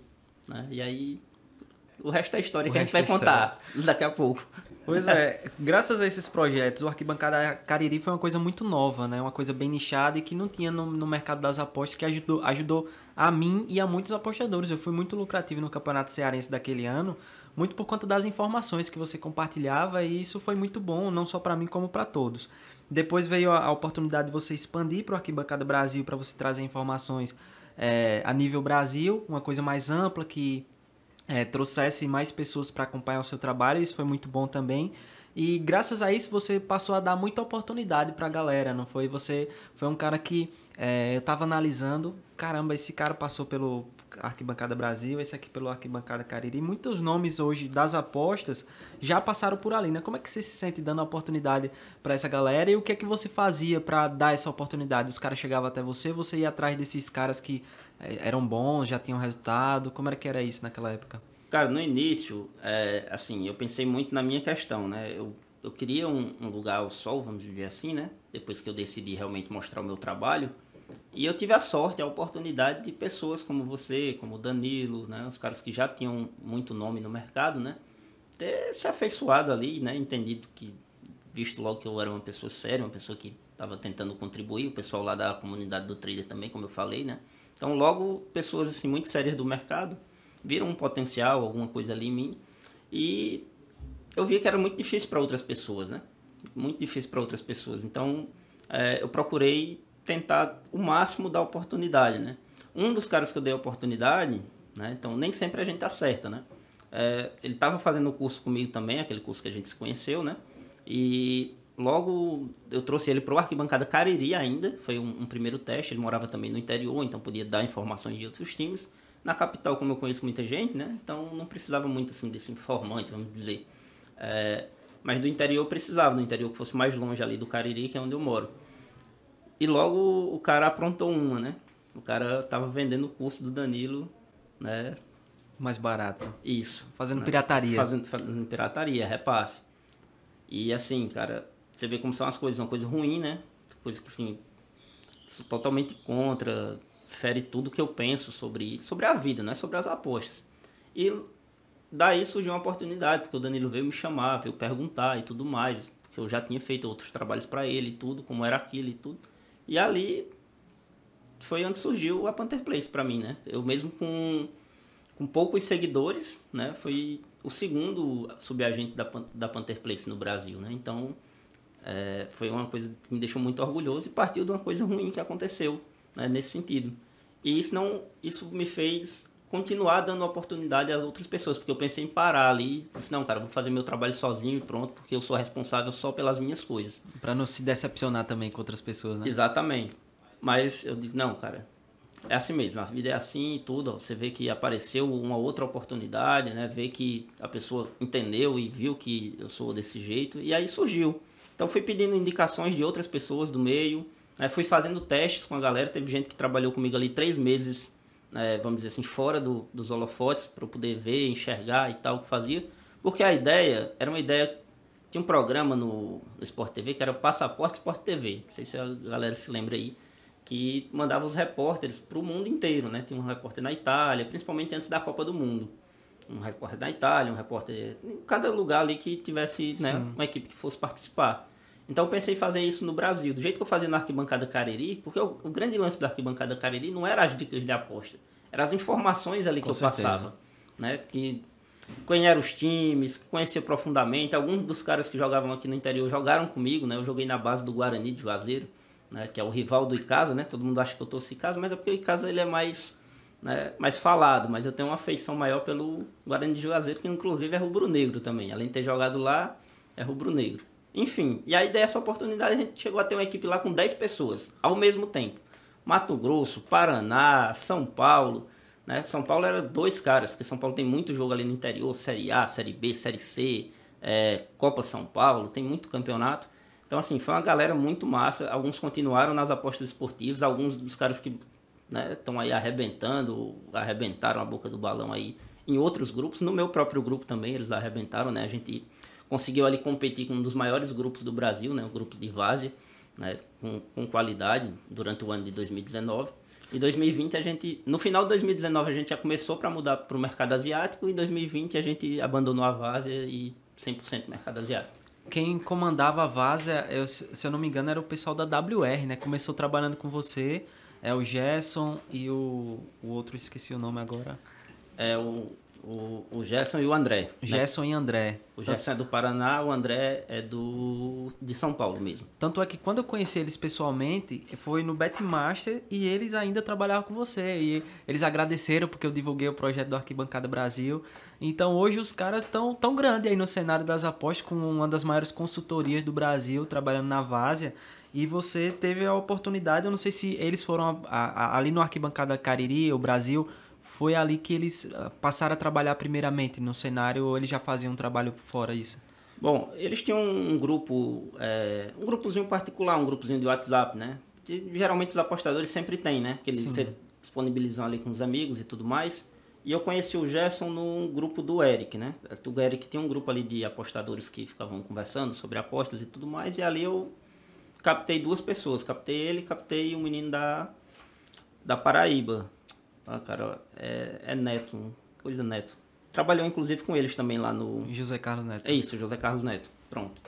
Speaker 1: Né? E aí, o resto é história o que a gente vai é contar daqui a pouco. Pois é, graças a esses projetos, o Arquibancada Cariri foi uma coisa muito nova, né? Uma coisa bem nichada e que não tinha no, no mercado das apostas, que ajudou, ajudou a mim e a muitos apostadores. Eu fui muito lucrativo no Campeonato Cearense daquele ano, muito por conta das informações que você compartilhava e isso foi muito bom, não só para mim como para todos. Depois veio a, a oportunidade de você expandir para o Arquibancada Brasil, para você trazer informações é, a nível Brasil, uma coisa mais ampla que é, trouxesse mais pessoas para acompanhar o seu trabalho, isso foi muito bom também. E graças a isso você passou a dar muita oportunidade para a galera, não foi? Você foi um cara que é, eu estava analisando, caramba, esse cara passou pelo Arquibancada Brasil, esse aqui pelo Arquibancada Cariri. Muitos nomes hoje das apostas já passaram por ali, né? Como é que você se sente dando oportunidade para essa galera e o que é que você fazia para dar essa oportunidade? Os caras chegavam até você, você ia atrás desses caras que é, eram bons, já tinham resultado? Como era que era isso naquela época?
Speaker 2: Cara, no início, é, assim, eu pensei muito na minha questão, né? Eu, eu queria um, um lugar sol, vamos dizer assim, né? Depois que eu decidi realmente mostrar o meu trabalho. E eu tive a sorte, a oportunidade de pessoas como você, como o Danilo, né? Os caras que já tinham muito nome no mercado, né? Ter se afeiçoado ali, né? Entendido que, visto logo que eu era uma pessoa séria, uma pessoa que estava tentando contribuir, o pessoal lá da comunidade do trader também, como eu falei, né? Então, logo, pessoas assim, muito sérias do mercado viram um potencial, alguma coisa ali em mim. E eu via que era muito difícil para outras pessoas, né? Muito difícil para outras pessoas. Então, é, eu procurei tentar o máximo da oportunidade, né? Um dos caras que eu dei a oportunidade, né? Então, nem sempre a gente acerta, tá né? É, ele estava fazendo o curso comigo também, aquele curso que a gente se conheceu, né? E logo eu trouxe ele para o Arquibancada Cariri ainda, foi um, um, primeiro teste, ele morava também no interior, então podia dar informações de outros times. Na capital, como eu conheço muita gente, né, então não precisava muito assim desse informante, vamos dizer. É, mas do interior precisava, do interior que fosse mais longe ali do Cariri, que é onde eu moro. E logo o cara aprontou uma, né? O cara tava vendendo o curso do Danilo,
Speaker 1: né? Mais barato.
Speaker 2: Isso. Fazendo né? pirataria. Fazendo, fazendo pirataria, repasse. E assim, cara, você vê como são as coisas, uma coisa ruim, né? Coisa que assim, sou totalmente contra, fere tudo que eu penso sobre, sobre a vida, não é sobre as apostas. E daí surgiu uma oportunidade, porque o Danilo veio me chamar, veio perguntar e tudo mais, porque eu já tinha feito outros trabalhos para ele e tudo, como era aquilo e tudo. E ali foi onde surgiu a Panther Place para mim, né? Eu mesmo com, com poucos seguidores, né? Fui o segundo subagente da, da Panther Place no Brasil, né? Então, é, foi uma coisa que me deixou muito orgulhoso e partiu de uma coisa ruim que aconteceu né, nesse sentido. E isso, não, isso me fez continuar dando oportunidade às outras pessoas, porque eu pensei em parar ali e disse, não, cara, vou fazer meu trabalho sozinho e pronto, porque eu sou responsável só pelas minhas coisas. Para não se decepcionar também com outras pessoas, né? Exatamente. Mas eu disse, não, cara, é assim mesmo, a vida é assim e tudo. Ó. Você vê que apareceu uma outra oportunidade, né? Vê que a pessoa entendeu e viu que eu sou desse jeito, e aí surgiu. Então fui pedindo indicações de outras pessoas do meio, né, fui fazendo testes com a galera, teve gente que trabalhou comigo ali três meses, né, vamos dizer assim, fora do, dos holofotes, para eu poder ver, enxergar e tal, o que fazia. Porque a ideia, era uma ideia, tinha um programa no, no Sport TV que era o Passaporte Sport TV, não sei se a galera se lembra aí, que mandava os repórteres para o mundo inteiro, né? Tinha um repórter na Itália, principalmente antes da Copa do Mundo. Um repórter na Itália, um repórter em cada lugar ali que tivesse né, uma equipe que fosse participar. Então eu pensei em fazer isso no Brasil, do jeito que eu fazia na Arquibancada Cariri, porque o, o grande lance da Arquibancada Cariri não era as dicas de aposta, eram as informações ali que eu passava. Né? Que conhecia os times, conhecia profundamente. Alguns dos caras que jogavam aqui no interior jogaram comigo, né? Eu joguei na base do Guarani de Juazeiro, né? que é o rival do Icasa, né? Todo mundo acha que eu torço Icasa, mas é porque o Icasa ele é mais, né? mais falado. Mas eu tenho uma afeição maior pelo Guarani de Juazeiro, que inclusive é rubro-negro também. Além de ter jogado lá, é rubro-negro. Enfim, e aí dessa oportunidade a gente chegou a ter uma equipe lá com 10 pessoas ao mesmo tempo. Mato Grosso, Paraná, São Paulo. Né? São Paulo era dois caras, porque São Paulo tem muito jogo ali no interior, Série A, Série B, Série C, é, Copa São Paulo, tem muito campeonato. Então, assim, foi uma galera muito massa. Alguns continuaram nas apostas esportivas, alguns dos caras que estão né, aí arrebentando, arrebentaram a boca do balão aí em outros grupos. No meu próprio grupo também eles arrebentaram, né? A gente conseguiu ali competir com um dos maiores grupos do Brasil, né, o grupo de Vase, né, com, com qualidade durante o ano de 2019. E 2020 a gente, no final de 2019 a gente já começou para mudar para o mercado asiático e em 2020 a gente abandonou a Vase e 100%
Speaker 1: mercado asiático. Quem comandava a Vase, eu, se eu não me engano, era o pessoal da WR, né? Começou trabalhando com você, é o Gerson e o, o outro, esqueci o nome agora. É o o, o Gerson e o André. Né? Gerson né? e André. O Gerson é do Paraná, o André é do de São Paulo mesmo. Tanto é que quando eu conheci eles pessoalmente, foi no Betmaster e eles ainda trabalhavam com você. E eles agradeceram porque eu divulguei o projeto do Arquibancada Brasil. Então hoje os caras estão tão grandes aí no cenário das apostas, com uma das maiores consultorias do Brasil, trabalhando na Vásia. E você teve a oportunidade, eu não sei se eles foram a, a, a, ali no Arquibancada Cariri, o Brasil, foi ali que eles ah, passaram a trabalhar primeiramente no cenário ou eles já faziam um trabalho fora isso? Bom,
Speaker 2: eles tinham um grupo, é, um grupozinho particular, um grupozinho de WhatsApp, né? Que geralmente os apostadores sempre têm, né? Que eles se disponibilizam ali com os amigos e tudo mais. E eu conheci o Gerson num grupo do Eric, né? O Eric tinha um grupo ali de apostadores que ficavam conversando sobre apostas e tudo mais. E ali eu captei duas pessoas. Captei ele captei o um menino da, da Paraíba. Ah, cara, é, é Neto, coisa Neto. Trabalhou inclusive com eles também lá no. José Carlos Neto. É isso, José Carlos Neto. Pronto.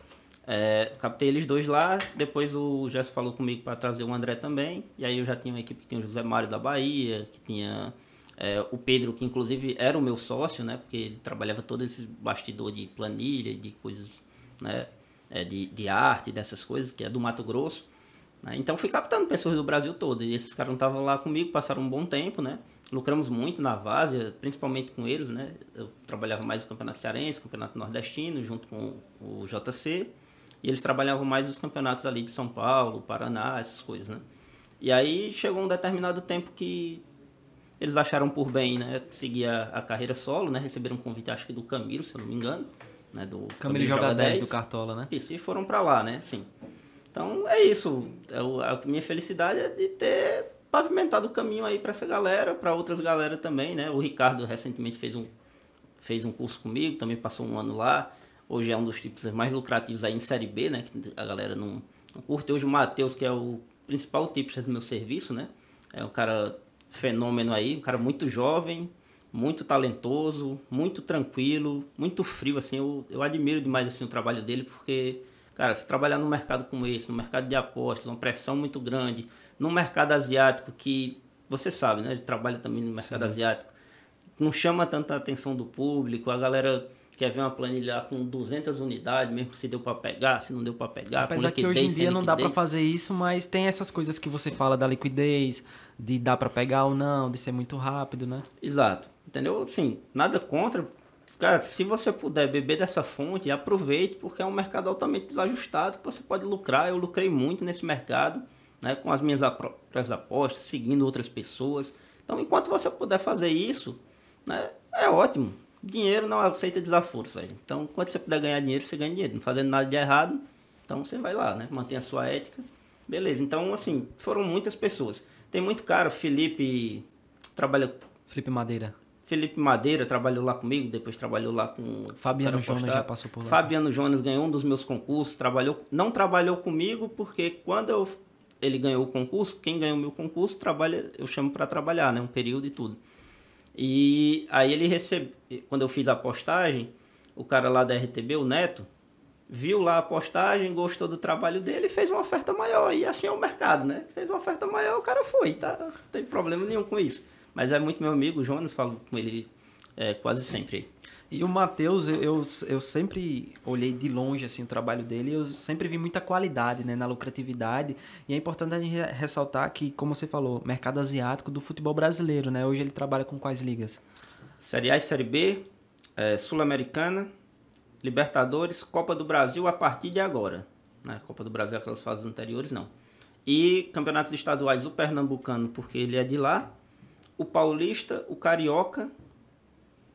Speaker 2: É, captei eles dois lá, depois o Gerson falou comigo para trazer o André também. E aí eu já tinha uma equipe que tinha o José Mário da Bahia, que tinha é, o Pedro, que inclusive era o meu sócio, né? Porque ele trabalhava todo esse bastidor de planilha, de coisas, né? É, de, de arte, dessas coisas, que é do Mato Grosso. Né? Então fui captando pessoas do Brasil todo. E esses caras não estavam lá comigo, passaram um bom tempo, né? Lucramos muito na Várzea, principalmente com eles, né? Eu trabalhava mais o Campeonato Cearense, Campeonato Nordestino, junto com o JC. E eles trabalhavam mais os campeonatos ali de São Paulo, Paraná, essas coisas, né? E aí chegou um determinado tempo que eles acharam por bem, né? Seguir a, a carreira solo, né? Receberam um convite, acho que do Camilo, se eu não me engano, né? Do Camilo, Camilo joga 10, 10 do Cartola, né? Isso, e foram para lá, né? Sim. Então é isso. Eu, a minha felicidade é de ter pavimentado o caminho aí para essa galera, para outras galera também, né? O Ricardo recentemente fez um, fez um curso comigo, também passou um ano lá. Hoje é um dos tipos mais lucrativos aí em Série B, né? Que a galera não, não curte. Hoje o Matheus, que é o principal tipster do meu serviço, né? É um cara fenômeno aí, um cara muito jovem, muito talentoso, muito tranquilo, muito frio, assim. Eu, eu admiro demais assim, o trabalho dele, porque Cara, se trabalhar num mercado como esse, no mercado de apostas, uma pressão muito grande, num mercado asiático que você sabe, né? trabalha também no mercado Sim. asiático. Não chama tanta atenção do público, a galera quer ver uma planilha com 200 unidades, mesmo se deu para pegar, se não deu para pegar. Apesar que hoje em dia não dá para fazer
Speaker 1: isso, mas tem essas coisas que você fala da liquidez, de dar para pegar ou não, de ser muito rápido, né?
Speaker 2: Exato. Entendeu? Assim, nada contra, cara, se você puder beber dessa fonte, aproveite, porque é um mercado altamente desajustado que você pode lucrar. Eu lucrei muito nesse mercado, né, com as minhas próprias apostas, seguindo outras pessoas. Então, enquanto você puder fazer isso, né, é ótimo. Dinheiro não aceita desaforo, aí. Então, quando você puder ganhar dinheiro, você ganha dinheiro. Não fazendo nada de errado, então você vai lá, né? Mantém a sua ética. Beleza. Então, assim, foram muitas pessoas. Tem muito cara, Felipe trabalha Felipe Madeira. Felipe Madeira trabalhou lá comigo, depois trabalhou lá com. Fabiano Jonas já passou por lá. Tá? Fabiano Jonas ganhou um dos meus concursos, trabalhou, não trabalhou comigo porque quando eu, ele ganhou o concurso, quem ganhou o meu concurso trabalha, eu chamo para trabalhar, né, um período e tudo. E aí ele recebeu, quando eu fiz a postagem, o cara lá da RTB, o Neto, viu lá a postagem, gostou do trabalho dele e fez uma oferta maior. E assim é o mercado, né? Fez uma oferta maior, o cara foi, tá? Não tem problema nenhum com isso. Mas é muito meu amigo, o Jonas,
Speaker 1: falo com ele é, quase sempre. E o Matheus, eu, eu, eu sempre olhei de longe assim o trabalho dele, eu sempre vi muita qualidade né, na lucratividade. E é importante a gente ressaltar que, como você falou, mercado asiático do futebol brasileiro, né? Hoje ele trabalha com quais ligas?
Speaker 2: Série A e Série B, é, Sul-Americana, Libertadores, Copa do Brasil a partir de agora. Né? Copa do Brasil é aquelas fases anteriores não. E campeonatos estaduais, o Pernambucano, porque ele é de lá, o paulista, o carioca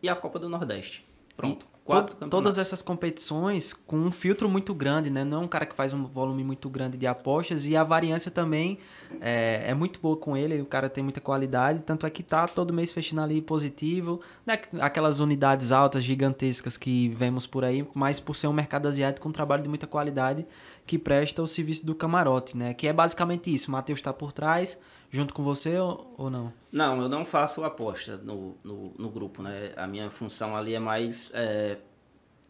Speaker 2: e a Copa do Nordeste. Pronto. E... To todas
Speaker 1: essas competições com um filtro muito grande, né? Não é um cara que faz um volume muito grande de apostas e a variância também é, é muito boa com ele, o cara tem muita qualidade, tanto é que tá todo mês fechando ali positivo, né? Aquelas unidades altas, gigantescas que vemos por aí, mas por ser um mercado asiático um trabalho de muita qualidade que presta o serviço do camarote, né? Que é basicamente isso, o Matheus está por trás, junto com você ou, ou não?
Speaker 2: Não, eu não faço aposta no, no, no grupo, né? A minha função ali é mais é,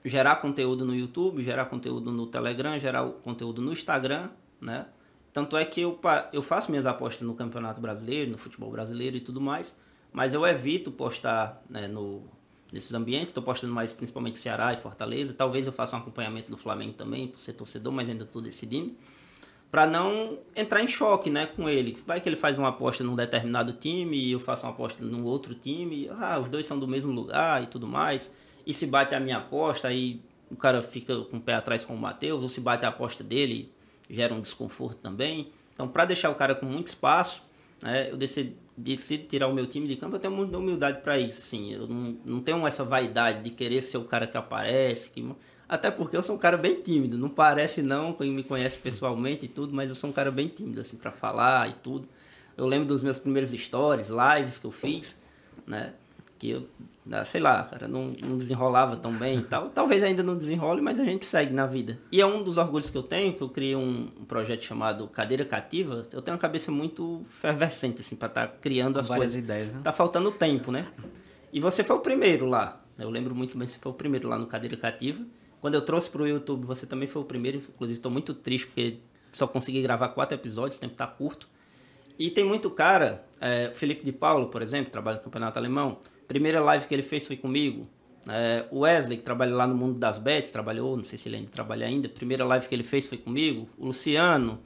Speaker 2: gerar conteúdo no YouTube, gerar conteúdo no Telegram, gerar conteúdo no Instagram, né? Tanto é que eu, eu faço minhas apostas no Campeonato Brasileiro, no futebol brasileiro e tudo mais, mas eu evito postar né, no, nesses ambientes. Estou postando mais principalmente Ceará e Fortaleza. Talvez eu faça um acompanhamento do Flamengo também, por ser torcedor, mas ainda estou decidindo para não entrar em choque né, com ele. Vai que ele faz uma aposta num determinado time e eu faço uma aposta num outro time, e, ah, os dois são do mesmo lugar e tudo mais. E se bate a minha aposta, aí o cara fica com o pé atrás com o Matheus, ou se bate a aposta dele, gera um desconforto também. Então, para deixar o cara com muito espaço, né, eu decidi, decido tirar o meu time de campo. Eu tenho muita humildade para isso. Assim, eu não, não tenho essa vaidade de querer ser o cara que aparece, que até porque eu sou um cara bem tímido. Não parece não, quem me conhece pessoalmente e tudo, mas eu sou um cara bem tímido, assim, para falar e tudo. Eu lembro dos meus primeiros stories, lives que eu fiz, né? Que eu, né, sei lá, cara, não, não desenrolava tão bem e tal. Talvez ainda não desenrole, mas a gente segue na vida. E é um dos orgulhos que eu tenho, que eu criei um, projeto chamado Cadeira Cativa. Eu tenho uma cabeça muito fervescente, assim, pra estar tá criando as Várias coisas. ideias, né? Tá faltando tempo, né? E você foi o primeiro lá. Eu lembro muito bem, você foi o primeiro lá no Cadeira Cativa. Quando eu trouxe para o YouTube, você também foi o primeiro, inclusive estou muito triste porque só consegui gravar quatro episódios, o tempo está curto. E tem muito cara, é, Felipe de Paulo, por exemplo, trabalha no Campeonato Alemão. Primeira live que ele fez foi comigo. É, Wesley, que trabalha lá no mundo das bets, trabalhou, não sei se ele ainda trabalha ainda. Primeira live que ele fez foi comigo. O Luciano,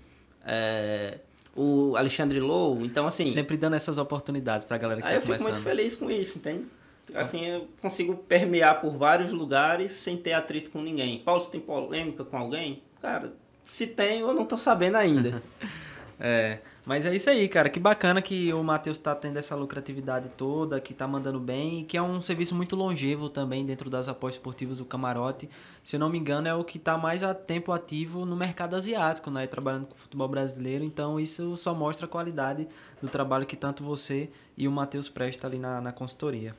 Speaker 2: é,
Speaker 1: o Alexandre Low. Então, assim. Sempre dando essas oportunidades pra galera que aí tá eu fico muito feliz
Speaker 2: com isso, entende? Tá. Assim, eu consigo permear por vários lugares sem ter atrito com ninguém. Paulo, você tem
Speaker 1: polêmica com alguém? Cara, se tem, eu não tô sabendo ainda. é, mas é isso aí, cara. Que bacana que o Matheus tá tendo essa lucratividade toda, que tá mandando bem e que é um serviço muito longevo também dentro das apostas esportivas, do Camarote. Se eu não me engano, é o que tá mais a tempo ativo no mercado asiático, né? Trabalhando com o futebol brasileiro. Então, isso só mostra a qualidade do trabalho que tanto você e o Matheus prestam ali na, na consultoria.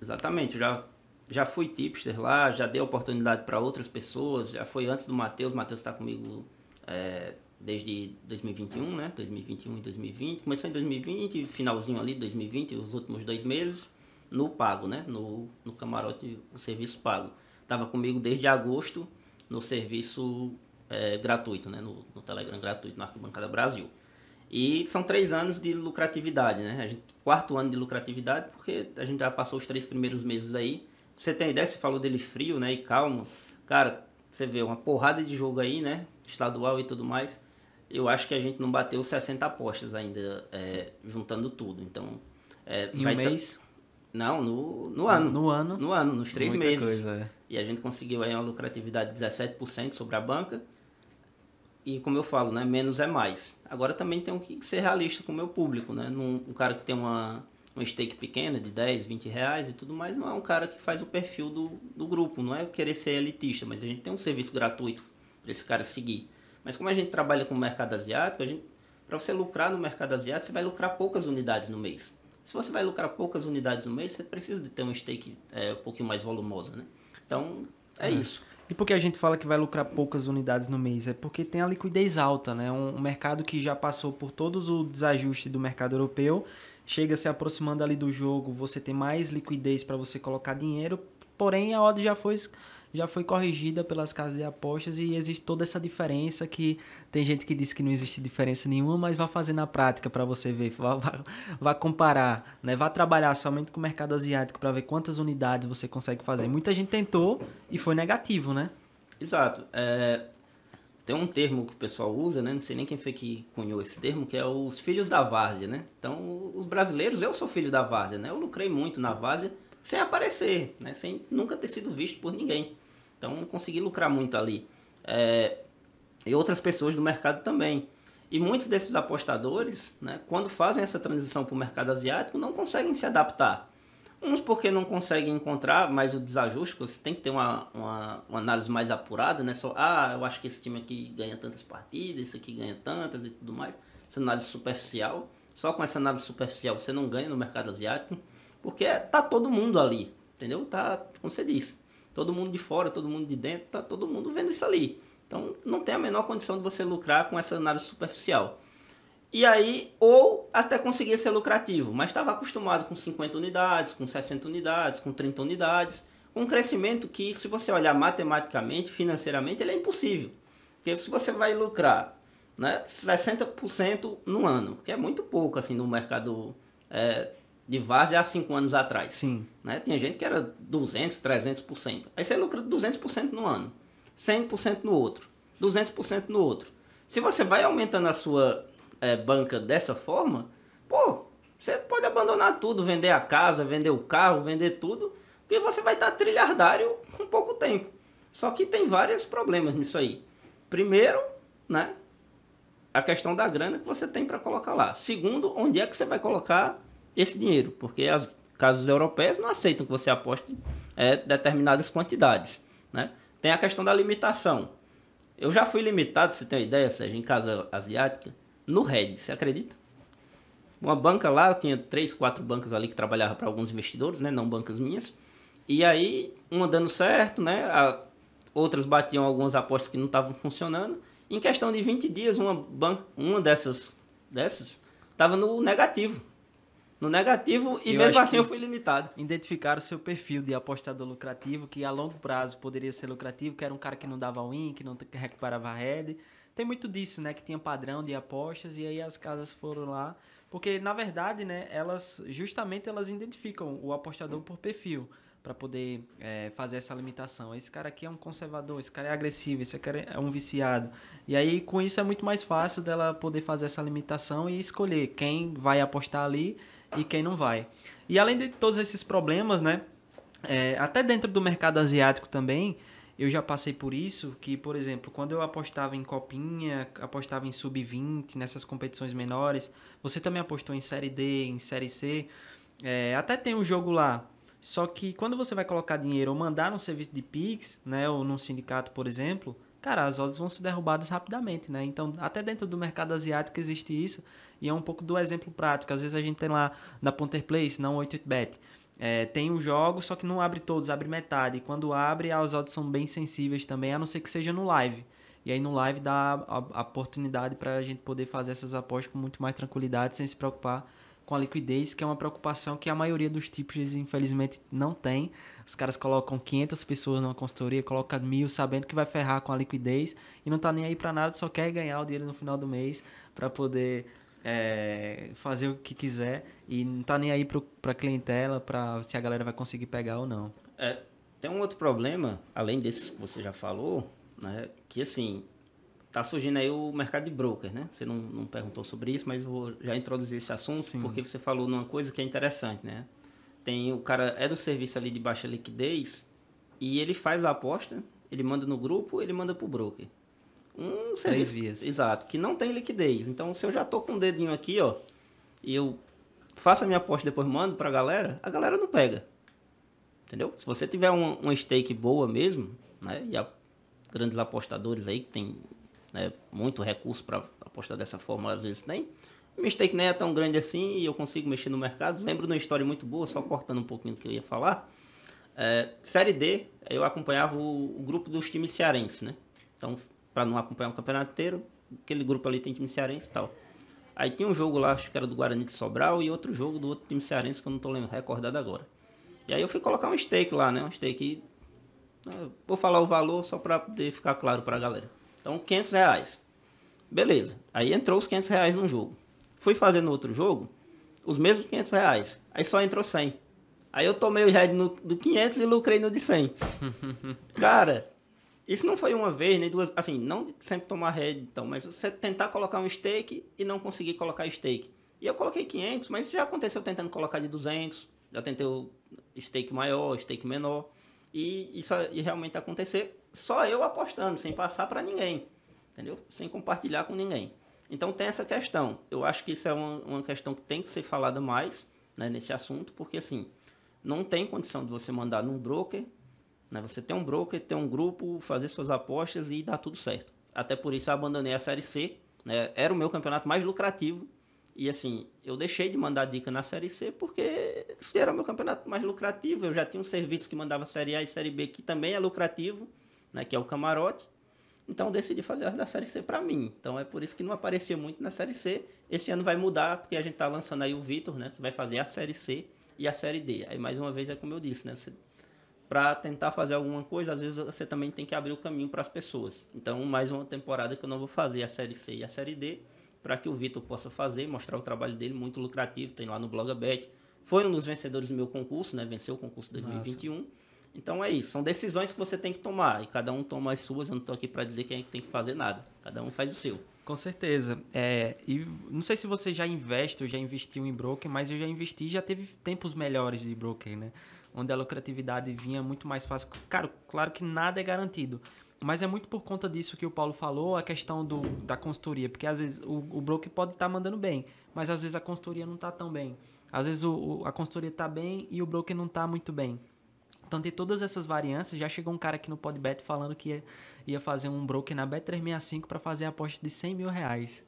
Speaker 2: Exatamente, já já fui tipster lá, já dei oportunidade para outras pessoas, já foi antes do Matheus, o Matheus está comigo é, desde 2021, né? 2021 e 2020. Começou em 2020, finalzinho ali 2020, os últimos dois meses, no pago, né? No, no camarote, o serviço pago. Tava comigo desde agosto no serviço é, gratuito, né? No, no Telegram gratuito, na Arquibancada Brasil. E são três anos de lucratividade, né? Gente, quarto ano de lucratividade, porque a gente já passou os três primeiros meses aí. Você tem ideia, você falou dele frio, né? E calmo. Cara, você vê uma porrada de jogo aí, né? Estadual e tudo mais. Eu acho que a gente não bateu 60 apostas ainda, é, juntando tudo. Então. É, em um mês? Não, no, no ano. No ano. No ano, nos três Muita meses. Coisa, é. E a gente conseguiu aí uma lucratividade de 17% sobre a banca e como eu falo, né, menos é mais. Agora também tem que ser realista com o meu público, né? Num, um cara que tem uma, uma stake pequena de 10, 20 reais e tudo mais, não é um cara que faz o perfil do, do grupo, não é querer ser elitista, mas a gente tem um serviço gratuito para esse cara seguir. Mas como a gente trabalha com o mercado asiático, a gente para você lucrar no mercado asiático, você vai lucrar poucas unidades no mês. Se você vai lucrar poucas unidades no mês, você precisa de ter um stake é, um pouquinho mais volumosa, né? Então, é, é. isso.
Speaker 1: E por que a gente fala que vai lucrar poucas unidades no mês? É porque tem a liquidez alta, né? Um, um mercado que já passou por todos o desajuste do mercado europeu, chega se aproximando ali do jogo, você tem mais liquidez para você colocar dinheiro, porém a odd já foi já foi corrigida pelas casas de apostas e existe toda essa diferença que tem gente que diz que não existe diferença nenhuma, mas vá fazer na prática para você ver, vá, vá, vá, comparar, né? Vá trabalhar somente com o mercado asiático para ver quantas unidades você consegue fazer. Muita gente tentou e foi negativo, né?
Speaker 2: Exato. É, tem um termo que o pessoal usa, né? Não sei nem quem foi que cunhou esse termo, que é os filhos da várzea, né? Então, os brasileiros, eu sou filho da várzea, né? Eu lucrei muito na várzea sem aparecer, né? Sem nunca ter sido visto por ninguém. Então não consegui lucrar muito ali. É, e outras pessoas do mercado também. E muitos desses apostadores, né, quando fazem essa transição para o mercado asiático, não conseguem se adaptar. Uns porque não conseguem encontrar mais o desajuste, você tem que ter uma, uma, uma, análise mais apurada, né? Só, ah, eu acho que esse time aqui ganha tantas partidas, esse aqui ganha tantas e tudo mais. Essa análise superficial. Só com essa análise superficial você não ganha no mercado asiático, porque tá todo mundo ali, entendeu? Tá, como você disse, Todo mundo de fora, todo mundo de dentro, tá todo mundo vendo isso ali. Então não tem a menor condição de você lucrar com essa análise superficial. E aí, ou até conseguir ser lucrativo, mas estava acostumado com 50 unidades, com 60 unidades, com 30 unidades, com um crescimento que, se você olhar matematicamente, financeiramente, ele é impossível. Porque se você vai lucrar né, 60% no ano, que é muito pouco assim no mercado é, de Vaz há 5 anos atrás. Sim. Né? Tinha gente que era 200, 300%. Aí você lucra 200% no ano, 100% no outro, 200% no outro. Se você vai aumentando a sua é, banca dessa forma, pô, você pode abandonar tudo, vender a casa, vender o carro, vender tudo, porque você vai estar trilhardário com pouco tempo. Só que tem vários problemas nisso aí. Primeiro, né, a questão da grana que você tem para colocar lá. Segundo, onde é que você vai colocar esse dinheiro, porque as casas europeias não aceitam que você aposte é, determinadas quantidades. Né? Tem a questão da limitação. Eu já fui limitado, você tem uma ideia, seja em casa asiática, no RED, você acredita? Uma banca lá, eu tinha três, quatro bancas ali que trabalhava para alguns investidores, né? não bancas minhas. E aí, uma dando certo, né? A, outras batiam algumas apostas que não estavam funcionando. Em questão de 20 dias, uma, banca, uma dessas estava no negativo
Speaker 1: no negativo e eu mesmo assim eu fui limitado. Identificaram o seu perfil de apostador lucrativo, que a longo prazo poderia ser lucrativo, que era um cara que não dava win, que não recuperava head. Tem muito disso, né? Que tinha padrão de apostas e aí as casas foram lá. Porque, na verdade, né, elas justamente elas identificam o apostador por perfil para poder é, fazer essa limitação. Esse cara aqui é um conservador, esse cara é agressivo, esse cara é um viciado. E aí, com isso, é muito mais fácil dela poder fazer essa limitação e escolher quem vai apostar ali e quem não vai. E além de todos esses problemas, né? É, até dentro do mercado asiático também, eu já passei por isso, que, por exemplo, quando eu apostava em copinha, apostava em sub-20, nessas competições menores, você também apostou em série D, em série C. É, até tem um jogo lá. Só que quando você vai colocar dinheiro ou mandar num serviço de Pix, né? Ou num sindicato, por exemplo, cara, as odds vão ser derrubadas rapidamente, né? Então, até dentro do mercado asiático existe isso. E é um pouco do exemplo prático. Às vezes a gente tem lá na Punter Place, não 88bet. É, tem um jogo só que não abre todos, abre metade. E quando abre, as odds são bem sensíveis também, a não ser que seja no live. E aí no live dá a, a oportunidade para a gente poder fazer essas apostas com muito mais tranquilidade, sem se preocupar com a liquidez, que é uma preocupação que a maioria dos tipos, infelizmente, não tem. Os caras colocam 500 pessoas numa consultoria, colocam mil, sabendo que vai ferrar com a liquidez e não tá nem aí para nada, só quer ganhar o dinheiro no final do mês para poder é, fazer o que quiser e não tá nem aí pro, pra clientela, pra se a galera vai conseguir pegar ou não.
Speaker 2: É, tem um outro problema, além desses que você já falou, né, que assim, tá surgindo aí o mercado de brokers, né? Você não, não perguntou sobre isso, mas eu vou já introduzir esse assunto, Sim. porque você falou numa coisa que é interessante, né? Tem o cara é do serviço ali de baixa liquidez e ele faz a aposta, ele manda no grupo, ele manda pro broker um serviço, Três vias. Exato, que não tem liquidez. Então, se eu já tô com o um dedinho aqui, ó, e eu faço a minha aposta depois mando pra galera, a galera não pega. Entendeu? Se você tiver um, uma stake boa mesmo, né, e há grandes apostadores aí que tem né, muito recurso para apostar dessa forma, às vezes nem minha stake nem é tão grande assim e eu consigo mexer no mercado. Lembro de uma história muito boa, só cortando um pouquinho do que eu ia falar. É, série D, eu acompanhava o, o grupo dos times cearenses, né? Então, para não acompanhar o campeonato inteiro. Aquele grupo ali tem time cearense e tal. Aí tinha um jogo lá, acho que era do Guarani de Sobral, e outro jogo do outro time cearense que eu não tô lembrando, recordado agora. E aí eu fui colocar um steak lá, né? Um steak. Né, vou falar o valor só para poder ficar claro para a galera. Então, 500 reais. Beleza. Aí entrou os 500 reais no jogo. Fui fazer no outro jogo, os mesmos 500 reais. Aí só entrou 100. Aí eu tomei o head no, do 500 e lucrei no de 100. Cara, isso não foi uma vez, nem duas. Assim, não sempre tomar red, então, mas você tentar colocar um stake e não conseguir colocar stake. E eu coloquei 500, mas já aconteceu tentando colocar de 200. Já tentei o stake maior, stake menor. E isso e realmente acontecer só eu apostando, sem passar para ninguém. Entendeu? Sem compartilhar com ninguém. Então tem essa questão. Eu acho que isso é uma, uma questão que tem que ser falada mais né, nesse assunto, porque assim, não tem condição de você mandar num broker né? Você tem um broker, tem um grupo, fazer suas apostas e dá tudo certo. Até por isso eu abandonei a Série C. Né? Era o meu campeonato mais lucrativo. E assim, eu deixei de mandar dica na Série C porque era o meu campeonato mais lucrativo. Eu já tinha um serviço que mandava Série A e Série B, que também é lucrativo, né? que é o Camarote. Então decidi fazer as da Série C para mim. Então é por isso que não aparecia muito na Série C. Esse ano vai mudar, porque a gente está lançando aí o Vitor, né? Que vai fazer a Série C e a Série D. Aí mais uma vez é como eu disse, né? Você para tentar fazer alguma coisa, às vezes você também tem que abrir o caminho para as pessoas. Então, mais uma temporada que eu não vou fazer a Série C e a Série D, para que o Vitor possa fazer, mostrar o trabalho dele, muito lucrativo, tem lá no Blogabet. Foi um dos vencedores do meu concurso, né? Venceu o concurso 2021. Nossa. Então é isso, são decisões que você tem que tomar, e cada um toma as suas, eu não estou aqui para dizer quem tem que fazer nada, cada um faz o seu.
Speaker 1: Com certeza. É, e não sei se você já investe ou já investiu em broker, mas eu já investi já teve tempos melhores de broker, né? onde a lucratividade vinha muito mais fácil. Cara, claro que nada é garantido. Mas é muito por conta disso que o Paulo falou, a questão do, da consultoria, porque às vezes o, o broker pode estar tá mandando bem, mas às vezes a consultoria não está tão bem. Às vezes o, o, a consultoria está bem e o broker não está muito bem. Então tem todas essas variâncias. Já chegou um cara aqui no Podbet falando que ia, ia fazer um broker na Bet365 para fazer a aposta de 100 mil reais.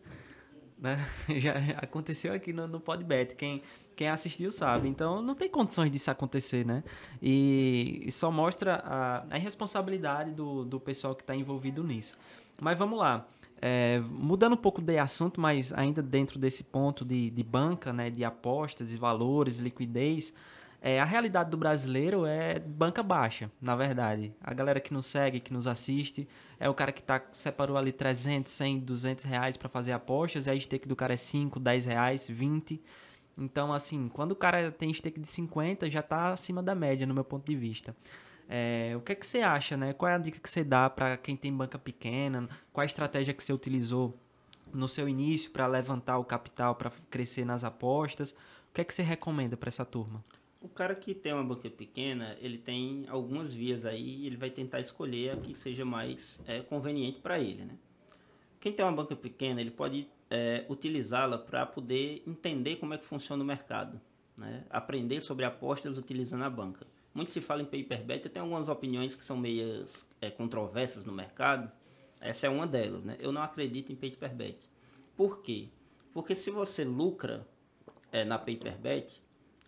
Speaker 1: Né? Já aconteceu aqui no, no Podbet, quem, quem assistiu sabe. Então não tem condições disso acontecer, né? E, e só mostra a, a irresponsabilidade do, do pessoal que está envolvido nisso. Mas vamos lá. É, mudando um pouco de assunto, mas ainda dentro desse ponto de, de banca, né, de apostas, de valores, liquidez, é, a realidade do brasileiro é banca baixa, na verdade. A galera que nos segue, que nos assiste, é o cara que tá, separou ali 300, 100, 200 reais para fazer apostas, e a stake do cara é 5, 10 reais, 20. Então, assim, quando o cara tem stake de 50, já tá acima da média, no meu ponto de vista. É, o que é que você acha, né? Qual é a dica que você dá para quem tem banca pequena? Qual a estratégia que você utilizou no seu início para levantar o capital, para crescer nas apostas? O que é que você recomenda para essa turma?
Speaker 2: o cara que tem uma banca pequena, ele tem algumas vias aí, ele vai tentar escolher a que seja mais é, conveniente para ele, né? Quem tem uma banca pequena, ele pode é, utilizá-la para poder entender como é que funciona o mercado, né? Aprender sobre apostas utilizando a banca. Muito se fala em pay per bet, eu tenho algumas opiniões que são meias é, controversas no mercado. Essa é uma delas, né? Eu não acredito em pay per bet. Por quê? Porque se você lucra é, na pay per bet,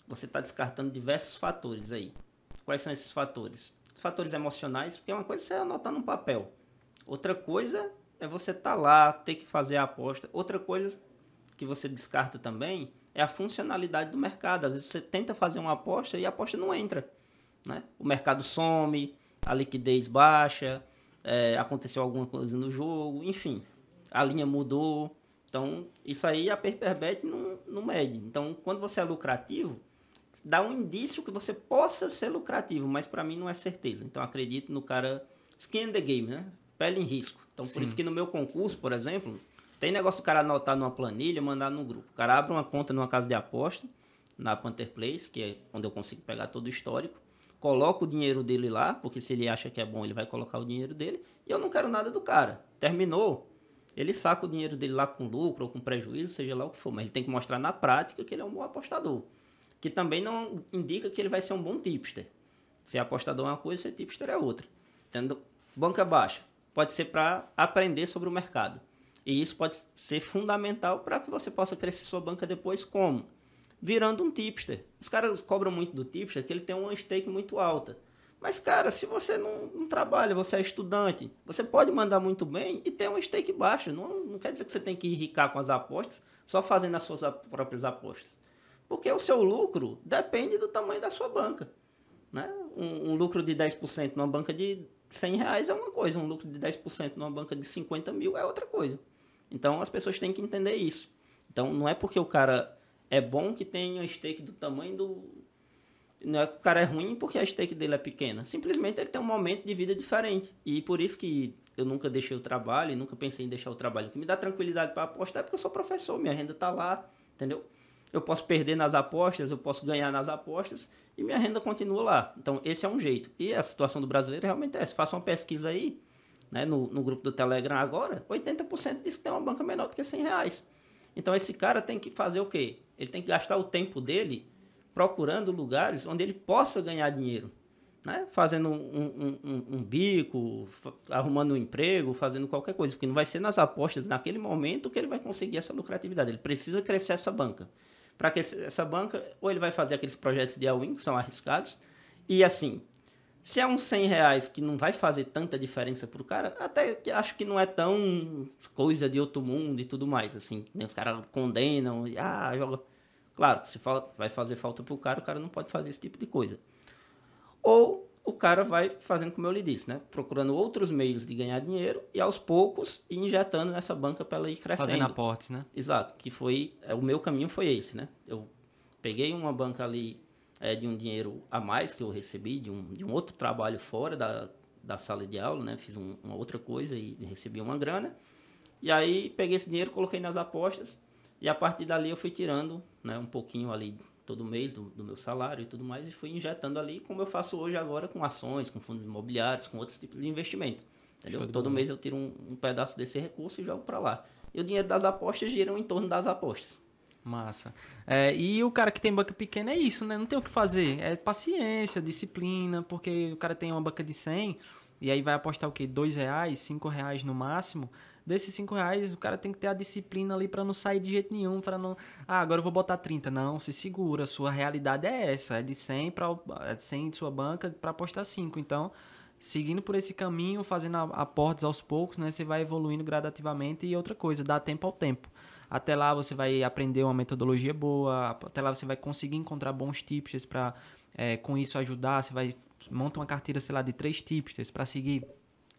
Speaker 2: você está descartando diversos fatores aí. Quais são esses fatores? Os fatores emocionais, porque uma coisa é você anotar num papel. Outra coisa é você estar tá lá, ter que fazer a aposta. Outra coisa que você descarta também é a funcionalidade do mercado. Às vezes você tenta fazer uma aposta e a aposta não entra. Né? O mercado some, a liquidez baixa, é, aconteceu alguma coisa no jogo, enfim, a linha mudou. Então, isso aí a Paperbet não, não mede. Então, quando você é lucrativo, dá um indício que você possa ser lucrativo, mas para mim não é certeza. Então acredito no cara skin in the game, né? Pele em risco. Então por Sim. isso que no meu concurso, por exemplo, tem negócio do cara anotar numa planilha, mandar no grupo. O cara abre uma conta numa casa de aposta, na Panther Place, que é onde eu consigo pegar todo o histórico, coloca o dinheiro dele lá, porque se ele acha que é bom, ele vai colocar o dinheiro dele, e eu não quero nada do cara. Terminou, ele saca o dinheiro dele lá com lucro ou com prejuízo, seja lá o que for, mas ele tem que mostrar na prática que ele é um bom apostador que também não indica que ele vai ser um bom tipster. Se é apostador é uma coisa, ser tipster é outra. Tendo Banca baixa pode ser para aprender sobre o mercado. E isso pode ser fundamental para que você possa crescer sua banca depois como? Virando um tipster. Os caras cobram muito do tipster que ele tem uma stake muito alta. Mas, cara, se você não, não, trabalha, você é estudante, você pode mandar muito bem e ter um stake baixo. Não, não quer dizer que você tem que enricar com as apostas, só fazendo as suas próprias apostas. Porque o seu lucro depende do tamanho da sua banca. Né? Um, um lucro de 10% numa banca de 100 reais é uma coisa, um lucro de 10% numa banca de 50 mil é outra coisa. Então as pessoas têm que entender isso. Então não é porque o cara é bom que tem um stake do tamanho do. Não é que o cara é ruim porque a stake dele é pequena. Simplesmente ele tem um momento de vida diferente. E por isso que eu nunca deixei o trabalho, nunca pensei em deixar o trabalho. O que me dá tranquilidade para apostar é porque eu sou professor, minha renda tá lá, entendeu? eu posso perder nas apostas, eu posso ganhar nas apostas e minha renda continua lá. Então, esse é um jeito. E a situação do brasileiro realmente é essa. Faça uma pesquisa aí, né, no, no grupo do Telegram agora, 80% diz que tem uma banca menor do que 100 reais. Então, esse cara tem que fazer o quê? Ele tem que gastar o tempo dele procurando lugares onde ele possa ganhar dinheiro. Né? Fazendo um, um, um, um bico, arrumando um emprego, fazendo qualquer coisa. Porque não vai ser nas apostas, naquele momento, que ele vai conseguir essa lucratividade. Ele precisa crescer essa banca para que essa banca, ou ele vai fazer aqueles projetos de all-in, que são arriscados, e assim, se é uns 100 reais que não vai fazer tanta diferença pro cara, até que acho que não é tão coisa de outro mundo e tudo mais, assim, né? os caras condenam, e, ah, joga... Claro, se vai fazer falta pro cara, o cara não pode fazer esse tipo de coisa. Ou cara vai fazendo como eu lhe disse, né? Procurando outros meios de ganhar dinheiro e aos poucos injetando nessa banca para ela ir crescendo. Fazendo aportes, né? Exato, que foi é, o meu caminho foi esse, né? Eu peguei uma banca ali é, de um dinheiro a mais que eu recebi de um, de um outro trabalho fora da, da sala de aula, né? Fiz um, uma outra coisa e recebi uma grana. E aí peguei esse dinheiro, coloquei nas apostas e a partir dali eu fui tirando, né, um pouquinho ali todo mês do, do, meu salário e tudo mais, e fui injetando ali, como eu faço hoje agora com ações, com fundos imobiliários, com outros tipos de investimento. Entendeu? Todo mês eu tiro um, um, pedaço desse recurso e jogo para lá. E o dinheiro das apostas gira em torno das apostas.
Speaker 1: Massa. É, e o cara que tem banca pequena é isso, né? Não tem o que fazer. É paciência, disciplina, porque o cara tem uma banca de 100 e aí vai apostar o quê? 2 reais, 5 reais no máximo desses 5 reais, o cara tem que ter a disciplina ali para não sair de jeito nenhum, para não. Ah, agora eu vou botar 30. Não, se segura, sua realidade é essa. É de 100, pra, é de 100 de sua banca para apostar 5. Então, seguindo por esse caminho, fazendo aportes aos poucos, né, você vai evoluindo gradativamente. E outra coisa, dá tempo ao tempo. Até lá você vai aprender uma metodologia boa, até lá você vai conseguir encontrar bons tips para é, eh, com isso ajudar, você vai monta uma carteira, sei lá, de três tipsters para seguir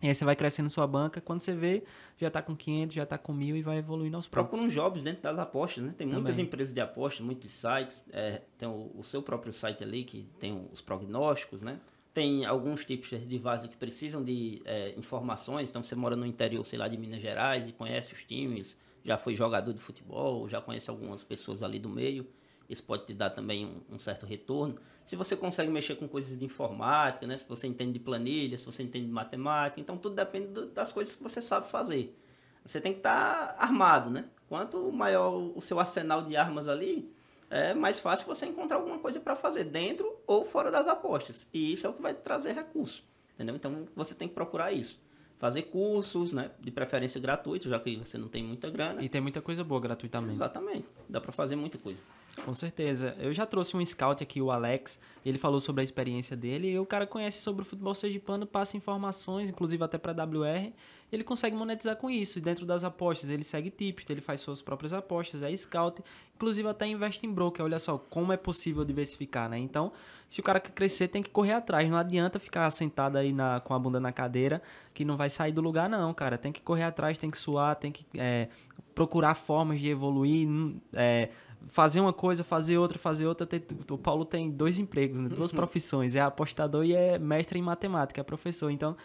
Speaker 1: e aí você vai crescendo sua banca, quando você vê, já está com 500, já está com 1.000 e vai evoluindo aos próximos. Procura uns
Speaker 2: jobs dentro das apostas, né? Tem muitas Também. empresas de apostas, muitos sites, é, tem o, o, seu próprio site ali que tem os prognósticos, né? Tem alguns tipos de vaza que precisam de é, informações, então você mora no interior, sei lá, de Minas Gerais e conhece os times, já foi jogador de futebol, já conhece algumas pessoas ali do meio, isso pode te dar também um, um, certo retorno. Se você consegue mexer com coisas de informática, né? se você entende de planilha, se você entende de matemática, então tudo depende do, das coisas que você sabe fazer. Você tem que estar tá armado, né? Quanto maior o seu arsenal de armas ali, é mais fácil você encontrar alguma coisa para fazer dentro ou fora das apostas. E isso é o que vai trazer recurso, entendeu? Então você tem que procurar isso fazer cursos, né? De preferência gratuito, já que você não tem muita grana. E tem muita coisa boa gratuitamente. Exatamente. Dá para
Speaker 1: fazer muita coisa. Com certeza. Eu já trouxe um scout aqui, o Alex, ele falou sobre a experiência dele e o cara conhece sobre o futebol sergipano, passa informações, inclusive até para WR, ele consegue monetizar com isso. Dentro das apostas, ele segue tips, ele faz suas próprias apostas, é scout, inclusive até investe em broker. Olha só como é possível diversificar, né? Então, se o cara quer crescer, tem que correr atrás. Não adianta ficar sentado aí na, com a bunda na cadeira, que não vai sair do lugar, não, cara. Tem que correr atrás, tem que suar, tem que é, procurar formas de evoluir. Hum, é, fazer uma coisa, fazer outra, fazer outra. O Paulo tem dois empregos, né? duas uhum. profissões. É apostador e é mestre em matemática, é professor. Então,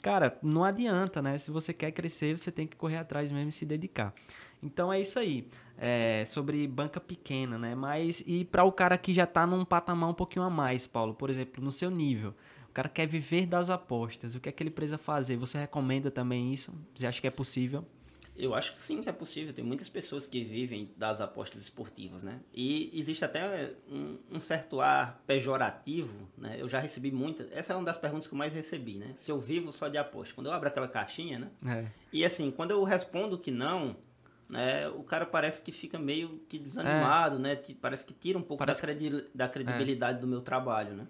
Speaker 1: cara, não adianta, né? Se você quer crescer, você tem que correr atrás mesmo e se dedicar. Então é isso aí. É, sobre banca pequena, né? Mas e para o cara que já está num patamar um pouquinho a mais, Paulo, por exemplo, no seu nível. O cara quer viver das apostas. O que é que ele precisa fazer? Você recomenda também isso? Você acha que é possível?
Speaker 2: Eu acho que sim que é possível. Tem muitas pessoas que vivem das apostas esportivas, né? E existe até um, um, certo ar pejorativo, né? Eu já recebi muitas. Essa é uma das perguntas que eu mais recebi, né? Se eu vivo só de aposta. Quando eu abro aquela caixinha, né? É. E assim, quando eu respondo que não, né? O cara parece que fica meio que desanimado, é. né? Parece que tira um pouco parece... da, credi... da, credibilidade é. do meu trabalho, né?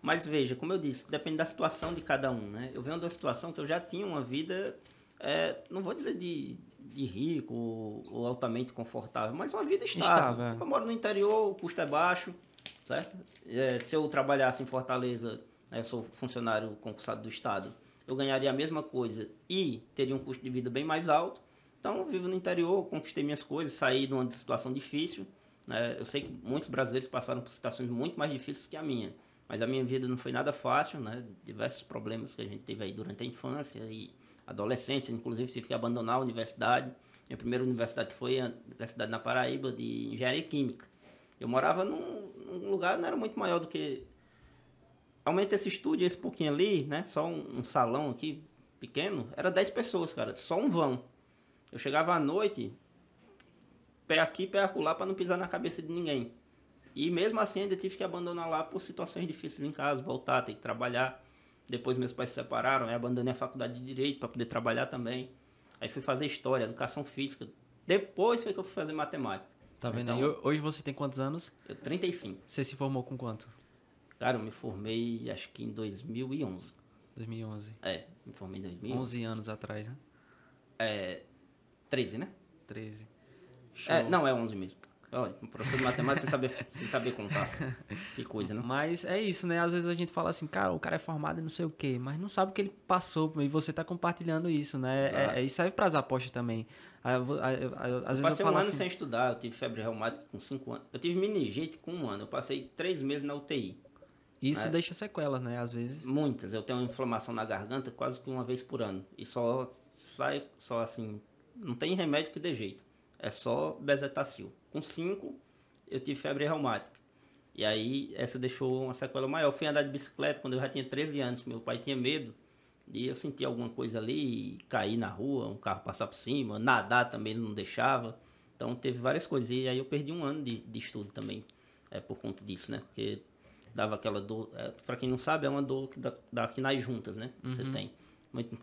Speaker 2: Mas veja, como eu disse, depende da situação de cada um, né? Eu venho de uma situação que eu já tinha uma vida é, não vou dizer de, de rico ou, ou, altamente confortável, mas uma vida estável. estável. É. Tipo, eu moro no interior, o custo é baixo, certo? É, se eu trabalhasse em Fortaleza, né, eu sou funcionário concursado do Estado, eu ganharia a mesma coisa e teria um custo de vida bem mais alto. Então, vivo no interior, conquistei minhas coisas, saí de uma situação difícil. Né? Eu sei que muitos brasileiros passaram por situações muito mais difíceis que a minha, mas a minha vida não foi nada fácil, né? Diversos problemas que a gente teve aí durante a infância e adolescência, inclusive tive que abandonar a universidade. Minha primeira universidade foi a Universidade na Paraíba de Engenharia Química. Eu morava num, num lugar não era muito maior do que aumenta esse estúdio esse pouquinho ali, né? Só um, um, salão aqui pequeno, era 10 pessoas, cara, só um vão. Eu chegava à noite, pé aqui, pé acolá, para não pisar na cabeça de ninguém. E mesmo assim ainda tive que abandonar lá por situações difíceis em casa, voltar, ter que trabalhar. Depois meus pais se separaram, aí abandonei a faculdade de direito para poder trabalhar também.
Speaker 1: Aí fui fazer história,
Speaker 2: educação física. Depois foi que eu fui fazer matemática.
Speaker 1: Tá vendo? Então, hoje você tem quantos anos? Eu 35. Você se formou com quanto?
Speaker 2: Cara, eu me formei acho que em 2011. 2011. É, me formei em 2011. 11
Speaker 1: anos atrás, né?
Speaker 2: É, 13, né? 13. É, Show. É, não, é 11 mesmo. Olha, um professor de matemática sem, saber, sem saber contar. Que coisa,
Speaker 1: né? Mas é isso, né? Às vezes a gente fala assim, cara, o cara é formado em não sei o quê, mas não sabe o que ele passou e você tá compartilhando isso, né? É, é isso serve para as apostas também. Ah, ah, ah, às eu passei um ano assim, sem
Speaker 2: estudar, eu tive febre reumática com 5 anos. Eu tive meningite com um ano, eu passei 3 meses na UTI. Isso né? deixa sequelas, né? Às vezes. Muitas. Eu tenho uma inflamação na garganta quase que uma vez por ano. E só sai, só assim. Não tem remédio que dê jeito. É só bezetacil com 5, eu tive febre reumática. E aí essa deixou uma sequela maior. Eu fui andar de bicicleta quando eu já tinha 13 anos, meu pai tinha medo. E eu senti alguma coisa ali, cair na rua, um carro passar por cima, nadar também ele não deixava. Então teve várias coisas. E aí eu perdi um ano de, de estudo também, é, por conta disso, né? Porque dava aquela dor. É, para quem não sabe, é uma dor que dá, dá aqui nas juntas, né? Uhum. Você tem.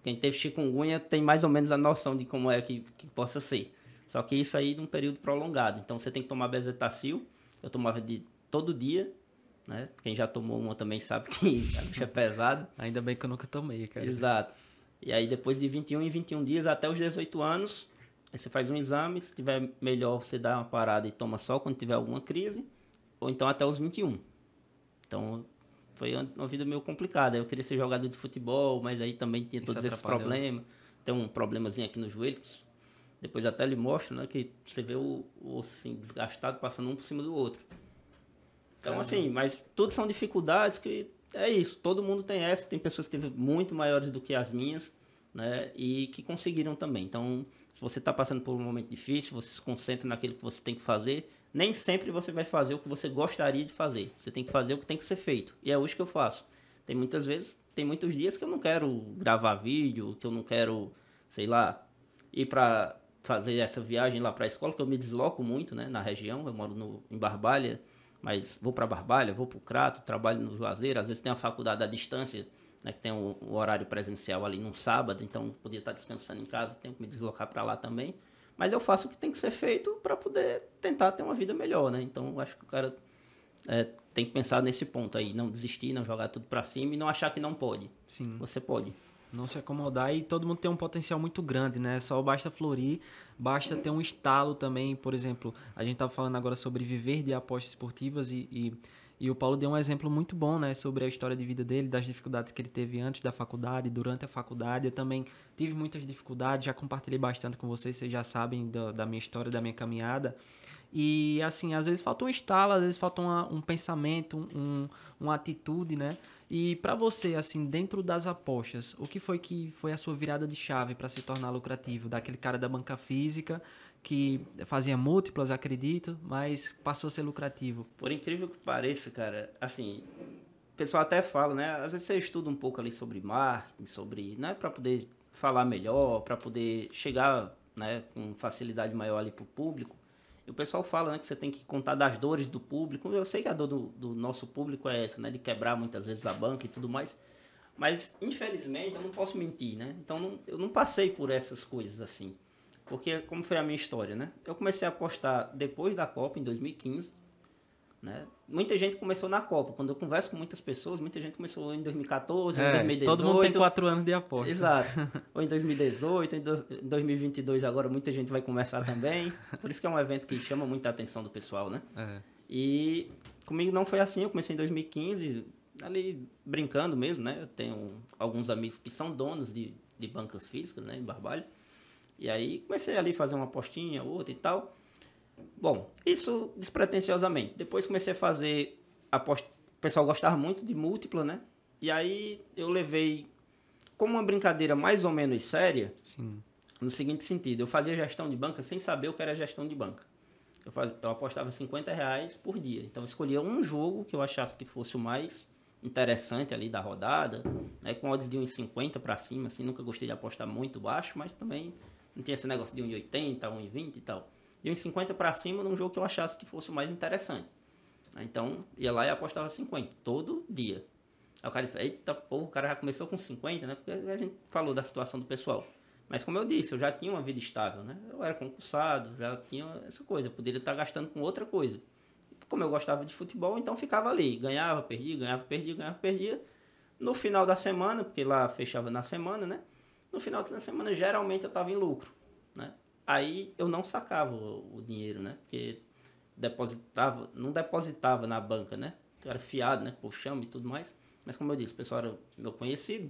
Speaker 2: Quem teve chikungunya tem mais ou menos a noção de como é que, que possa ser. Só que isso aí num período prolongado. Então você tem que tomar bezetacil. Eu tomava de todo dia, né? Quem já tomou uma também sabe que a bicha é pesado. Ainda bem que eu nunca tomei, cara. Exato. E aí depois de 21 em 21 dias até os 18 anos, aí você faz um exame, se tiver melhor você dá uma parada e toma só quando tiver alguma crise, ou então até os 21. Então foi uma vida meio complicada. Eu queria ser jogador de futebol, mas aí também tinha todos esses né? problemas. Tem um problemazinho aqui no joelho, depois até ele mostra, né? Que você vê o, o assim, desgastado passando um por cima do outro. Então, assim, mas tudo são dificuldades que é isso. Todo mundo tem essa. Tem pessoas que teve muito maiores do que as minhas, né? E que conseguiram também. Então, se você está passando por um momento difícil, você se concentra naquilo que você tem que fazer. Nem sempre você vai fazer o que você gostaria de fazer. Você tem que fazer o que tem que ser feito. E é hoje que eu faço. Tem muitas vezes, tem muitos dias que eu não quero gravar vídeo, que eu não quero, sei lá, ir para fazer essa viagem lá para a escola, que eu me desloco muito, né, na região, eu moro no, em Barbalha, mas vou para Barbalha, vou para o Crato, trabalho no Juazeiro, às vezes tem a faculdade à distância, né, que tem o, o, horário presencial ali num sábado, então podia estar descansando em casa, tenho que me deslocar para lá também. Mas eu faço o que tem que ser feito para poder tentar ter uma vida melhor, né? Então acho que o cara é, tem que pensar nesse ponto aí, não desistir, não jogar tudo para
Speaker 1: cima e não achar que não pode. Sim. Você pode não se acomodar e todo mundo tem um potencial muito grande, né? Só basta florir, basta ter um estalo também, por exemplo, a gente estava falando agora sobre viver de apostas esportivas e, e, e, o Paulo deu um exemplo muito bom, né? Sobre a história de vida dele, das dificuldades que ele teve antes da faculdade, durante a faculdade, eu também tive muitas dificuldades, já compartilhei bastante com vocês, vocês já sabem da, da minha história, da minha caminhada, e assim, às vezes falta um estalo, às vezes falta uma, um pensamento, um, uma atitude, né? E para você, assim, dentro das apostas, o que foi que foi a sua virada de chave para se tornar lucrativo? Daquele cara da banca física que fazia múltiplas, acredito, mas passou a ser lucrativo.
Speaker 2: Por incrível que pareça, cara, assim, o pessoal até fala, né? Às vezes você estuda um pouco ali sobre marketing, sobre, né, para poder falar melhor, para poder chegar, né, com facilidade maior ali pro público o pessoal fala né, que você tem que contar das dores do público. Eu sei que a dor do, do nosso público é essa, né? De quebrar muitas vezes a banca e tudo mais. Mas, infelizmente, eu não posso mentir, né? Então, não, eu não passei por essas coisas assim. Porque, como foi a minha história, né? Eu comecei a apostar depois da Copa, em 2015. Né? Muita gente começou na Copa. Quando eu converso com muitas pessoas, muita gente começou em 2014, é, em 2018. Todo mundo tem quatro anos de aposta. Exato. Ou em 2018, em, 2022 agora muita gente vai começar também. Por isso que é um evento que chama muita atenção do pessoal, né? É. E comigo não foi assim. Eu comecei em 2015, ali brincando mesmo, né? Eu tenho alguns amigos que são donos de, de bancas físicas, né? Em Barbalho. E aí comecei ali a fazer uma apostinha, outra e tal. Bom, isso despretensiosamente. Depois comecei a fazer. Apost... O pessoal gostava muito de múltipla, né? E aí eu levei como uma brincadeira mais ou menos séria. Sim. No seguinte sentido, eu fazia gestão de banca sem saber o que era gestão de banca. Eu, faz... eu apostava 50 reais por dia. Então eu escolhia um jogo que eu achasse que fosse o mais interessante ali da rodada, né? com odds de 1,50 para cima, assim, nunca gostei de apostar muito baixo, mas também não tinha esse negócio de 1,80, 1,20 e tal de uns 50 para cima num jogo que eu achasse que fosse o mais interessante. Então, ia lá e apostava 50, todo dia. Aí o cara disse, eita porra, o cara já começou com 50, né? Porque a gente falou da situação do pessoal. Mas como eu disse, eu já tinha uma vida estável, né? Eu era concursado, já tinha essa coisa, eu poderia estar gastando com outra coisa. Como eu gostava de futebol, então ficava ali, ganhava, perdia, ganhava, perdia, ganhava, perdia. No final da semana, porque lá fechava na semana, né? No final da semana, geralmente eu estava em lucro. Aí eu não sacava o, o dinheiro, né? Porque depositava, não depositava na banca, né? Era fiado, né? Por chama e tudo mais. Mas como eu disse, o pessoal era meu conhecido.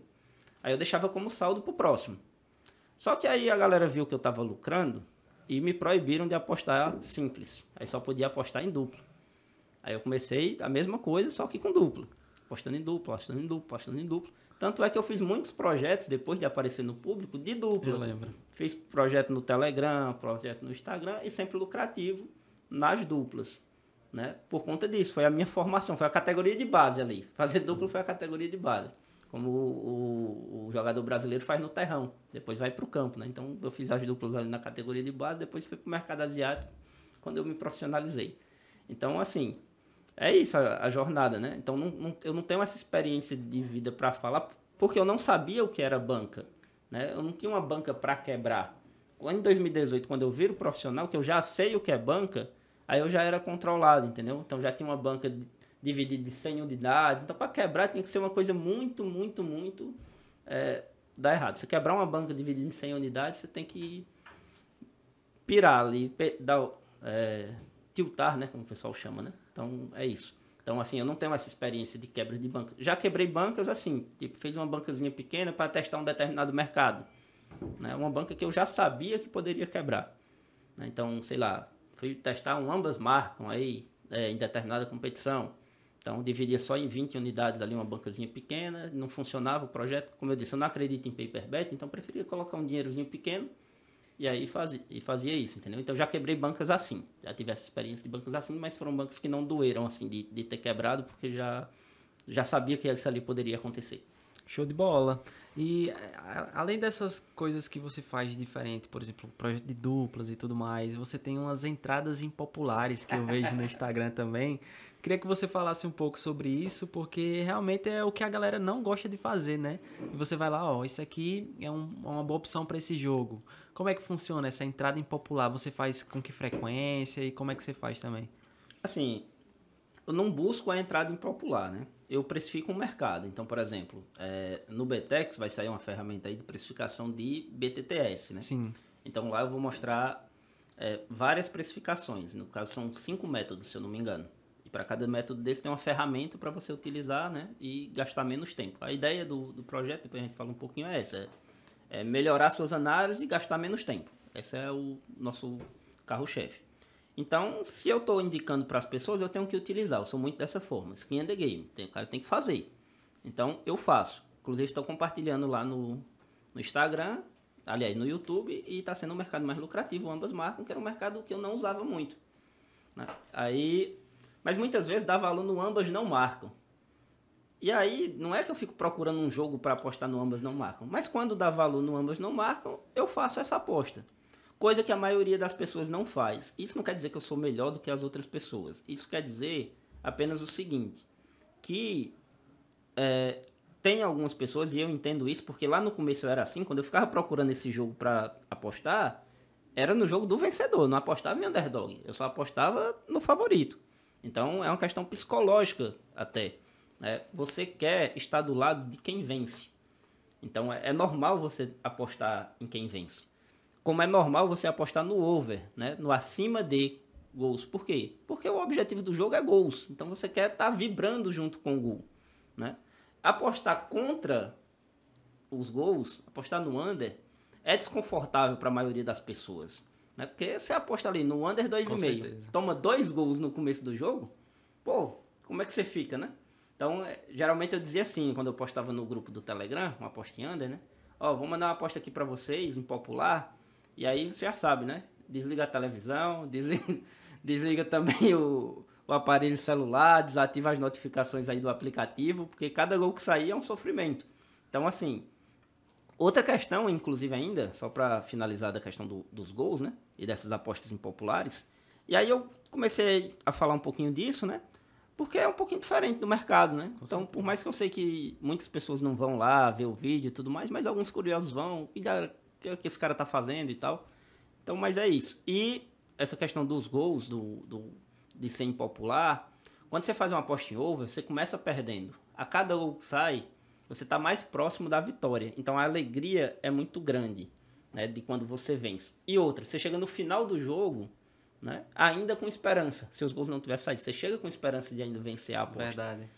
Speaker 2: Aí eu deixava como saldo pro próximo. Só que aí a galera viu que eu tava lucrando e me proibiram de apostar simples. Aí só podia apostar em duplo. Aí eu comecei a mesma coisa, só que com duplo. Apostando em duplo, apostando em duplo, apostando em duplo. Tanto é que eu fiz muitos projetos, depois de aparecer no público, de dupla. Eu lembro. Fiz projeto no Telegram, projeto no Instagram e sempre lucrativo nas duplas. Né? Por conta disso, foi a minha formação, foi a categoria de base ali. Fazer dupla foi a categoria de base. Como o, o, o jogador brasileiro faz no terrão, depois vai para o campo. Né? Então eu fiz as duplas ali na categoria de base, depois fui para o mercado asiático quando eu me profissionalizei. Então, assim, é isso a, a jornada, né? Então não, não, eu não tenho essa experiência de vida para falar porque eu não sabia o que era banca, né? Eu não tinha uma banca para quebrar. Quando Em 2018, quando eu viro profissional, que eu já sei o que é banca, aí eu já era controlado, entendeu? Então já tinha uma banca dividida de 100 unidades. Então para quebrar tem que ser uma coisa muito, muito, muito é, dá errado. Se quebrar uma banca dividida em 100 unidades, você tem que pirar ali, dar, é, tiltar, né? Como o pessoal chama, né? Então, é isso. Então, assim, eu não tenho essa experiência de quebra de banca. Já quebrei bancas, assim, tipo, fiz uma bancazinha pequena para testar um determinado mercado. Né? Uma banca que eu já sabia que poderia quebrar. Né? Então, sei lá, fui testar um ambas marcam aí é, em determinada competição. Então, dividia só em 20 unidades ali uma bancazinha pequena, não funcionava o projeto. Como eu disse, eu não acredito em paper bet, então preferia colocar um dinheirozinho pequeno e aí fazia, e fazia isso, entendeu? Então já quebrei bancas assim. Já tive essa experiência de bancas assim, mas foram bancos que não doeram, assim, de, de ter quebrado, porque já, já sabia que isso ali poderia
Speaker 1: acontecer. Show de bola. E além dessas coisas que você faz diferente, por exemplo, projeto de duplas e tudo mais, você tem umas entradas impopulares que eu vejo no Instagram também, Queria que você falasse um pouco sobre isso, porque realmente é o que a galera não gosta de fazer, né? E você vai lá, ó, isso aqui é um, é uma boa opção para esse jogo. Como é que funciona essa entrada impopular? Você faz com que frequência e como é que você faz também? Assim, eu não busco a entrada impopular, né? Eu precifico o um mercado. Então,
Speaker 2: por exemplo, é, no BTEX vai sair uma ferramenta aí de precificação de BTTS, né? Sim. Então lá eu vou mostrar é, várias precificações. No caso, são cinco métodos, se eu não me engano. E para cada método desse tem uma ferramenta para você utilizar né, e gastar menos tempo. A ideia do, do projeto, depois a gente fala um pouquinho, é essa: é, é melhorar suas análises e gastar menos tempo. Esse é o nosso carro-chefe. Então, se eu estou indicando para as pessoas, eu tenho que utilizar. Eu sou muito dessa forma. Skin in the game. Tem, o cara tem que fazer. Então, eu faço. Inclusive, estou compartilhando lá no, no Instagram, aliás, no YouTube, e está sendo um mercado mais lucrativo. Ambas marcam que era um mercado que eu não usava muito. Né. Aí, mas muitas vezes dá valor no ambas não marcam. E aí, não é que eu fico procurando um jogo para apostar no ambas não marcam, mas quando dá valor no ambas não marcam, eu faço essa aposta. Coisa que a maioria das pessoas não faz. Isso não quer dizer que eu sou melhor do que as outras pessoas. Isso quer dizer apenas o seguinte: que é, tem algumas pessoas, e eu entendo isso, porque lá no começo eu era assim, quando eu ficava procurando esse jogo para apostar, era no jogo do vencedor, não apostava em underdog, eu só apostava no favorito. Então é uma questão psicológica até. Né? Você quer estar do lado de quem vence. Então é, é, normal você apostar em quem vence. Como é normal você apostar no over, né? no acima de gols. Por quê? Porque o objetivo do jogo é gols. Então você quer estar tá vibrando junto com o gol. Né? Apostar contra os gols, apostar no under, é desconfortável para a maioria das pessoas. Né? Porque você aposta ali no under 2,5, toma dois gols no começo do jogo, pô, como é que você fica, né? Então, é, geralmente eu dizia assim, quando eu postava no grupo do Telegram, uma aposta em under, né? Ó, vou mandar uma aposta aqui para vocês, popular E aí você já sabe, né? Desliga a televisão, desliga, desliga também o, o aparelho celular, desativa as notificações aí do aplicativo, porque cada gol que sair é um sofrimento. Então, assim, Outra questão, inclusive, ainda, só para finalizar da questão do, dos gols, né? E dessas apostas impopulares. E aí eu comecei a falar um pouquinho disso, né? Porque é um pouquinho diferente do mercado, né? Com então, certeza. por mais que eu sei que muitas pessoas não vão lá ver o vídeo e tudo mais, mas alguns curiosos vão. E o que esse cara tá fazendo e tal. Então, mas é isso. E essa questão dos gols, do, do de ser impopular, quando você faz uma aposta em over, você começa perdendo. A cada gol que sai, você está mais próximo da vitória. Então a alegria é muito grande né, de quando você vence. E outra, você chega no final do jogo, né, ainda com esperança. Se os gols não tiverem saído, você chega com esperança de ainda vencer a aposta. Verdade.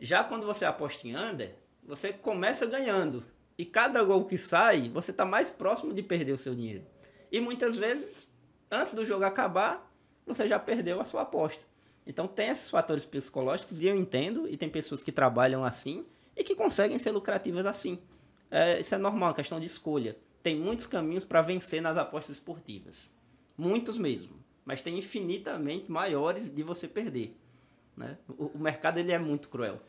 Speaker 2: Já quando você aposta em under, você começa ganhando. E cada gol que sai, você está mais próximo de perder o seu dinheiro. E muitas vezes, antes do jogo acabar, você já perdeu a sua aposta. Então tem esses fatores psicológicos e eu entendo, e tem pessoas que trabalham assim, e que conseguem ser lucrativas assim. É, isso é normal, é questão de escolha. Tem muitos caminhos para vencer nas apostas esportivas. Muitos mesmo. Mas tem infinitamente maiores de
Speaker 1: você perder. Né? O, o mercado ele é muito cruel.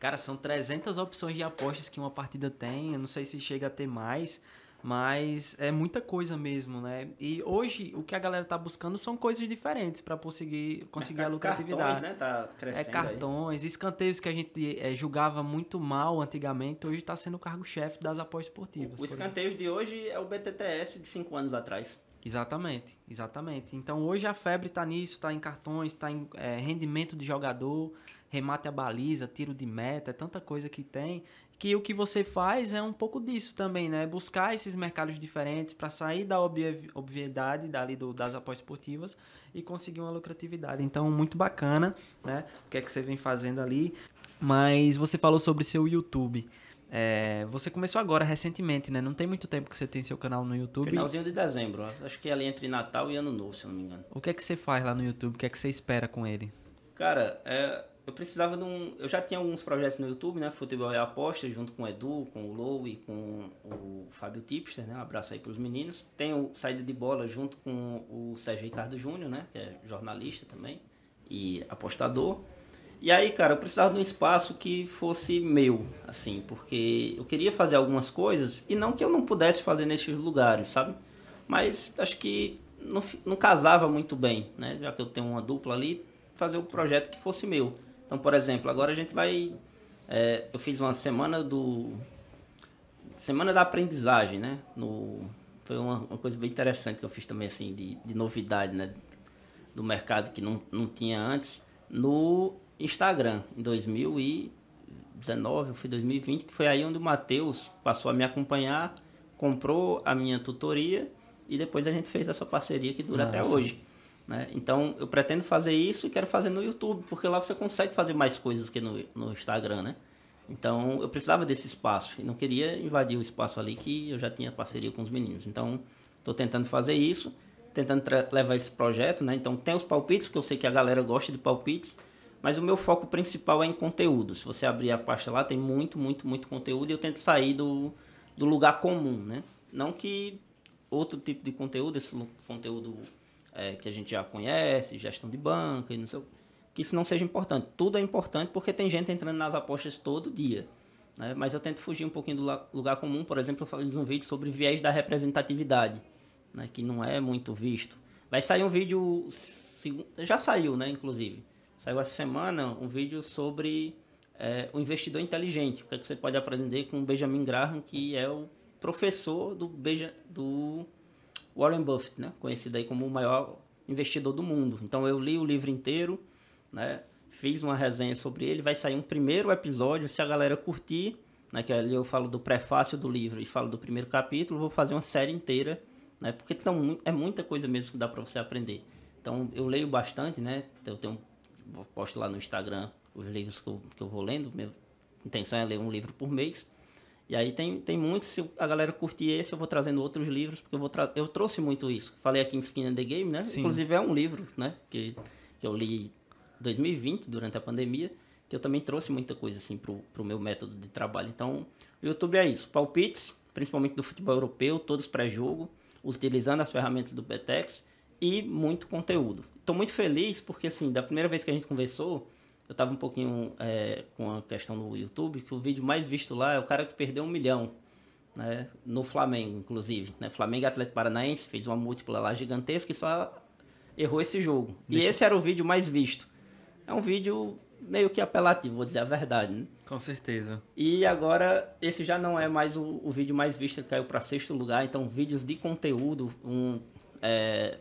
Speaker 1: Cara, são 300 opções de apostas que uma partida tem. Eu não sei se chega a ter mais. Mas é muita coisa mesmo, né? E hoje o que a galera tá buscando são coisas diferentes para conseguir, conseguir a lucratividade. Cartões, né? Tá crescendo. É cartões, aí. escanteios que a gente é, julgava muito mal antigamente, hoje está sendo o cargo-chefe das apostas esportivas. O escanteios exemplo. de hoje é o BTTS de cinco anos atrás. Exatamente, exatamente. Então hoje a febre está nisso, está em cartões, está em é, rendimento de jogador, remate a baliza, tiro de meta, é tanta coisa que tem que o que você faz é um pouco disso também, né? Buscar esses mercados diferentes para sair da obviedade dali do, das apóS esportivas e conseguir uma lucratividade. Então, muito bacana, né? O que é que você vem fazendo ali. Mas você falou sobre seu YouTube. É, você começou agora, recentemente, né? Não tem muito tempo que você tem seu canal no YouTube. Finalzinho de dezembro.
Speaker 2: Acho que é ali entre Natal e Ano Novo, se não me engano.
Speaker 1: O que é que você faz lá no YouTube? O que é que você espera com ele?
Speaker 2: Cara, é, eu precisava de um. Eu já tinha alguns projetos no YouTube, né? Futebol e Aposta, junto com o Edu, com o Lou e com o Fábio Tipster, né? Um abraço aí para os meninos. Tem o Saída de Bola junto com o Sérgio Ricardo Júnior, né? Que é jornalista também e apostador. E aí, cara, eu precisava de um espaço que fosse meu, assim, porque eu queria fazer algumas coisas e não que eu não pudesse fazer nesses lugares, sabe? Mas acho que não, não casava muito bem, né? Já que eu tenho uma dupla ali, fazer o um projeto que fosse meu. Então, por exemplo, agora a gente vai. É, eu fiz uma semana do. Semana da aprendizagem, né? No, foi uma, uma coisa bem interessante que eu fiz também, assim, de, de novidade, né? Do mercado que não, não tinha antes. No Instagram, em 2019, foi 2020, que foi aí onde o Matheus passou a me acompanhar, comprou a minha tutoria e depois a gente fez essa parceria que dura Nossa. Ah, até hoje. Né? Então eu pretendo fazer isso e quero fazer no YouTube, porque lá você consegue fazer mais coisas que no, no Instagram, né? Então eu precisava desse espaço e não queria invadir o espaço ali que eu já tinha parceria com os meninos. Então estou tentando fazer isso, tentando levar esse projeto, né? Então tem os palpites, que eu sei que a galera gosta de palpites, mas o meu foco principal é em conteúdo. Se você abrir a pasta lá, tem muito, muito, muito conteúdo e eu tento sair do, do lugar comum, né? Não que outro tipo de conteúdo, esse conteúdo é, que a gente já conhece, gestão de banca e não sei que isso não seja importante. Tudo é importante porque tem gente entrando nas apostas todo dia. Né? Mas eu tento fugir um pouquinho do lugar comum. Por exemplo, eu fiz um vídeo sobre viés da representatividade, né? que não é muito visto. Vai sair um vídeo, já saiu, né? Inclusive, saiu essa semana um vídeo sobre é, o investidor inteligente. O que, é que você pode aprender com o Benjamin Graham, que é o professor do, Beja, do Warren Buffett, né? conhecido aí como o maior investidor do mundo. Então eu li o livro inteiro, né? fiz uma resenha sobre ele, vai sair um primeiro episódio, se a galera curtir, né? que ali eu falo do prefácio do livro e falo do primeiro capítulo, vou fazer uma série inteira, né? porque então, é muita coisa mesmo que dá para você aprender. Então eu leio bastante, né? eu tenho, posto lá no Instagram os livros que eu, que eu vou lendo, minha intenção é ler um livro por mês, e aí tem, tem muito, se a galera curtir esse, eu vou trazendo outros livros, porque eu, vou eu trouxe muito isso. Falei aqui em Skin and the Game, né? Sim. Inclusive é um livro, né? Que, que eu li em 2020, durante a pandemia, que eu também trouxe muita coisa, assim, pro, pro meu método de trabalho. Então, o YouTube é isso. Palpites, principalmente do futebol europeu, todos pré-jogo, utilizando as ferramentas do Betex e muito conteúdo. Estou muito feliz porque, assim, da primeira vez que a gente conversou, eu tava um pouquinho é, com a questão do YouTube, que o vídeo mais visto lá é o cara que perdeu um milhão, né? No Flamengo, inclusive. Né? Flamengo e Atlético Paranaense fez uma múltipla lá gigantesca e só errou esse jogo. Deixa e esse era o vídeo mais visto. É um vídeo meio que apelativo, vou dizer a verdade, né? Com certeza. E agora, esse já não é mais o, o vídeo mais visto, que caiu para sexto lugar. Então, vídeos de conteúdo, um, é,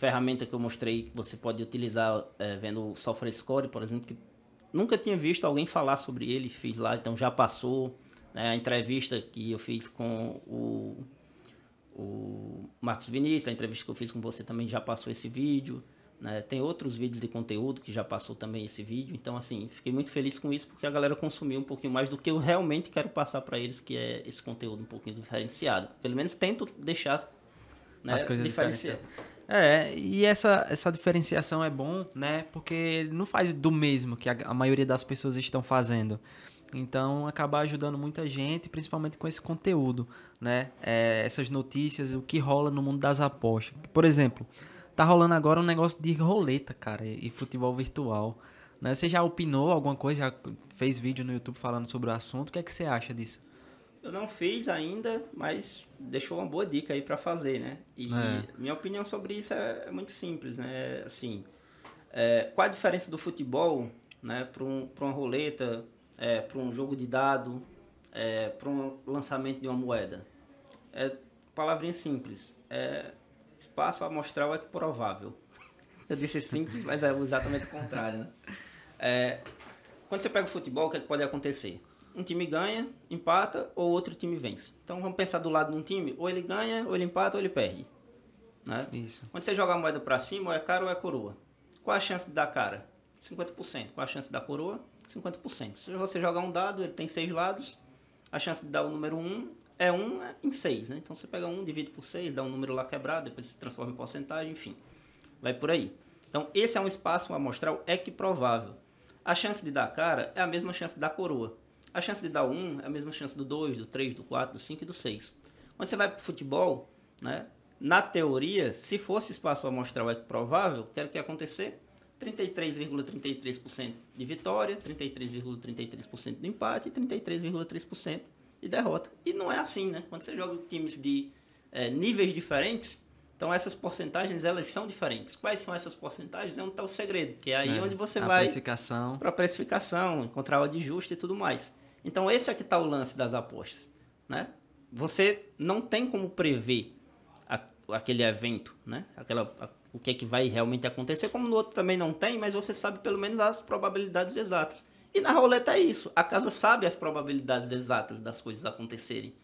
Speaker 2: ferramenta que eu mostrei que você pode utilizar é, vendo o Software Score, por exemplo, que nunca tinha visto alguém falar sobre ele, fiz lá, então já passou. Né, a entrevista que eu fiz com o, o Marcos Vinícius, a entrevista que eu fiz com você também já passou esse vídeo. Né, tem outros vídeos de conteúdo que já passou também esse vídeo. Então, assim, fiquei muito feliz com isso porque a galera consumiu um pouquinho mais do que eu realmente quero passar para eles, que é esse conteúdo um pouquinho diferenciado. Pelo menos tento deixar
Speaker 1: né, As coisas diferenciadas. É, e essa, essa diferenciação é bom, né? Porque não faz do mesmo que a, a maioria das pessoas estão fazendo. Então, acabar ajudando muita gente, principalmente com esse conteúdo, né? É, essas notícias, o que rola no mundo das apostas. Por exemplo, tá rolando agora um negócio de roleta, cara, e, e futebol virtual. Né? Você já opinou alguma coisa? Já fez vídeo no YouTube falando sobre o assunto? O que é que você acha disso?
Speaker 2: Eu não fiz ainda, mas deixou uma boa dica aí para fazer, né? E é. minha opinião sobre isso é, é muito simples, né? É assim, é, qual a diferença do futebol, né, para um, pra uma roleta, é, para um jogo de dado, é, para um lançamento de uma moeda? É, palavrinha simples. É espaço amostral é provável. Eu disse simples, mas é exatamente o contrário, né? É, quando você pega o futebol, o que, é que pode acontecer? um time ganha, empata ou outro time vence. Então vamos pensar do lado de um time, ou ele ganha, ou ele empata, ou ele perde. Né? Isso. Quando você joga a moeda para cima, ou é cara ou é coroa. Qual a chance de dar cara? 50%. Qual a chance da coroa? 50%. Se você jogar um dado, ele tem seis lados, a chance de dar o número 1 é 1 em 6, né? Então você pega 1, divide por 6, dá um número lá quebrado, depois se transforma em porcentagem, enfim. Vai por aí. Então esse é um espaço amostral equiprovável. É é a chance de dar cara é a mesma chance da coroa. A chance de dar um é a mesma chance do 2, do 3, do 4, do 5 e do 6. Quando você vai para o futebol, né, na teoria, se fosse espaço amostral é provável, que era que ia acontecer? 33,33% ,33 de vitória, 33,33% ,33 empate e 33,3% de derrota. E não é assim, né? Quando você joga times de é, níveis diferentes, então essas porcentagens elas são diferentes. Quais são essas porcentagens? É um tal segredo, que é aí é, onde você vai para a precificação, encontrar o de e tudo mais. Então esse é que está o lance das apostas, né? Você não tem como prever a, aquele evento, né? Aquela, a, o que é que vai realmente acontecer, como no outro também não tem, mas você sabe pelo menos as probabilidades exatas. E na roleta é isso, a casa sabe as probabilidades exatas das coisas acontecerem,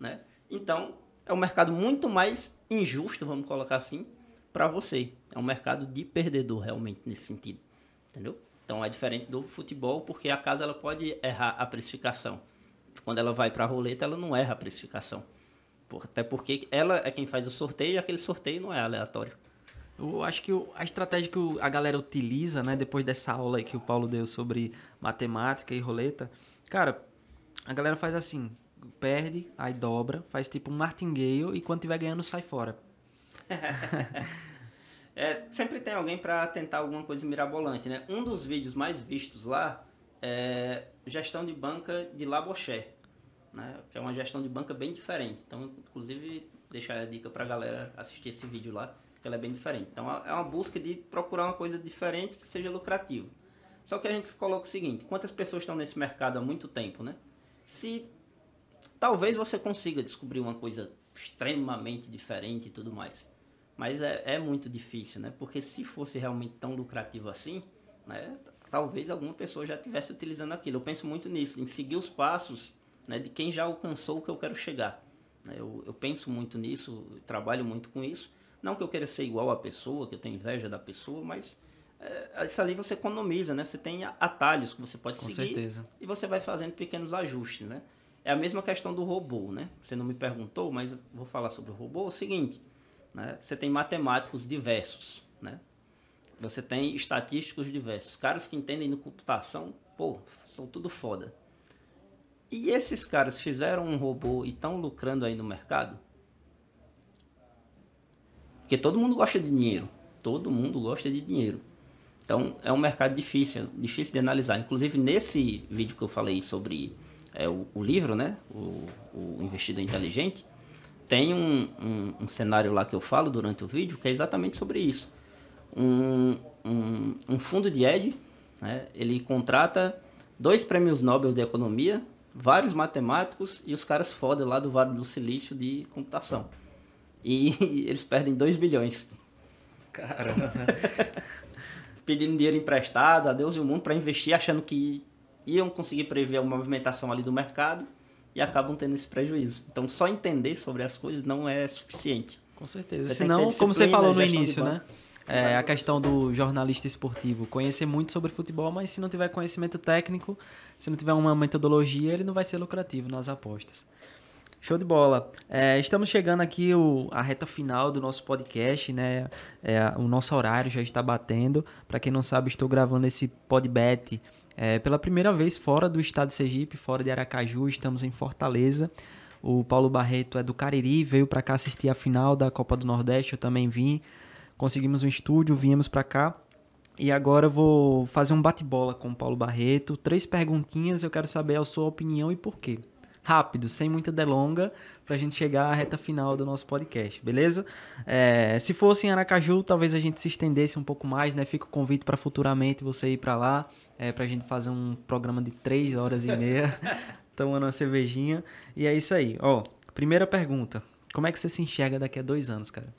Speaker 2: né? Então é um mercado muito mais injusto, vamos colocar assim, para você. É um mercado de perdedor realmente nesse sentido, entendeu? Então é diferente do futebol, porque a casa ela pode errar a precificação. Quando ela vai para a roleta, ela não erra a precificação. Até porque ela é quem faz o sorteio
Speaker 1: e aquele sorteio não é aleatório. Eu acho que a estratégia que a galera utiliza, né, depois dessa aula que o Paulo deu sobre matemática e roleta, cara, a galera faz assim, perde, aí dobra, faz tipo um martingale e quando tiver ganhando sai fora.
Speaker 2: É, sempre tem alguém para tentar alguma coisa mirabolante, né? Um dos vídeos mais vistos lá é gestão de banca de Labocher, né? Que é uma gestão de banca bem diferente. Então, inclusive, deixar a dica para a galera assistir esse vídeo lá, que ela é bem diferente. Então, é uma busca de procurar uma coisa diferente que seja lucrativa. Só que a gente coloca o seguinte: quantas pessoas estão nesse mercado há muito tempo, né? Se talvez você consiga descobrir uma coisa extremamente diferente e tudo mais. Mas é, é muito difícil, né? Porque se fosse realmente tão lucrativo assim, né? Talvez alguma pessoa já estivesse utilizando aquilo. Eu penso muito nisso, em seguir os passos né, de quem já alcançou o que eu quero chegar. Né? Eu, eu penso muito nisso, trabalho muito com isso. Não que eu queira ser igual à pessoa, que eu tenho inveja da pessoa, mas é, isso ali você economiza, né? Você tem atalhos que você pode com seguir. Certeza. E você vai fazendo pequenos ajustes, né? É a mesma questão do robô, né? Você não me perguntou, mas vou falar sobre o robô. É o seguinte, né? Você tem matemáticos diversos, né? Você tem estatísticos diversos. Caras que entendem de computação, pô, são tudo foda. E esses caras fizeram um robô e estão lucrando aí no mercado? Porque todo mundo gosta de dinheiro. Todo mundo gosta de dinheiro. Então é um mercado difícil, difícil de analisar. Inclusive nesse vídeo que eu falei sobre é, o, o, livro, né? O, o Inteligente, tem um, um, um, cenário lá que eu falo durante o vídeo que é exatamente sobre isso. Um, um fundo de ED, né, ele contrata dois prêmios Nobel de economia, vários matemáticos e os caras foda lá do Vale do Silício de computação. E eles perdem 2 bilhões. Caramba. Pedindo dinheiro emprestado, a Deus e o mundo, para investir, achando que iam conseguir prever a movimentação ali do mercado e acabam tendo esse prejuízo. Então, só entender sobre as coisas não é suficiente. Com
Speaker 1: certeza. Você Senão, como você falou no início, né? É, a questão do jornalista esportivo. Conhecer muito sobre futebol, mas se não tiver conhecimento técnico, se não tiver uma metodologia, ele não vai ser lucrativo nas apostas. Show de bola. É, estamos chegando aqui o, a reta final do nosso podcast, né? É, o nosso horário já está batendo. Para quem não sabe, estou gravando esse podbet é, pela primeira vez fora do estado de Sergipe, fora de Aracaju, estamos em Fortaleza. O Paulo Barreto é do Cariri, veio para cá assistir a final da Copa do Nordeste, eu também vim. Conseguimos um estúdio, viemos para cá. E agora eu vou fazer um bate-bola com o Paulo Barreto. Três perguntinhas, eu quero saber a sua opinião e por quê. Rápido, sem muita delonga, para a gente chegar à reta final do nosso podcast, beleza? É, se fosse em Aracaju, talvez a gente se estendesse um pouco mais, né? Fica o convite para futuramente você ir para lá é, pra gente fazer um programa de três horas e meia tomando uma cervejinha. E é isso aí. Ó, primeira pergunta. Como é que você se enxerga daqui a dois anos, cara?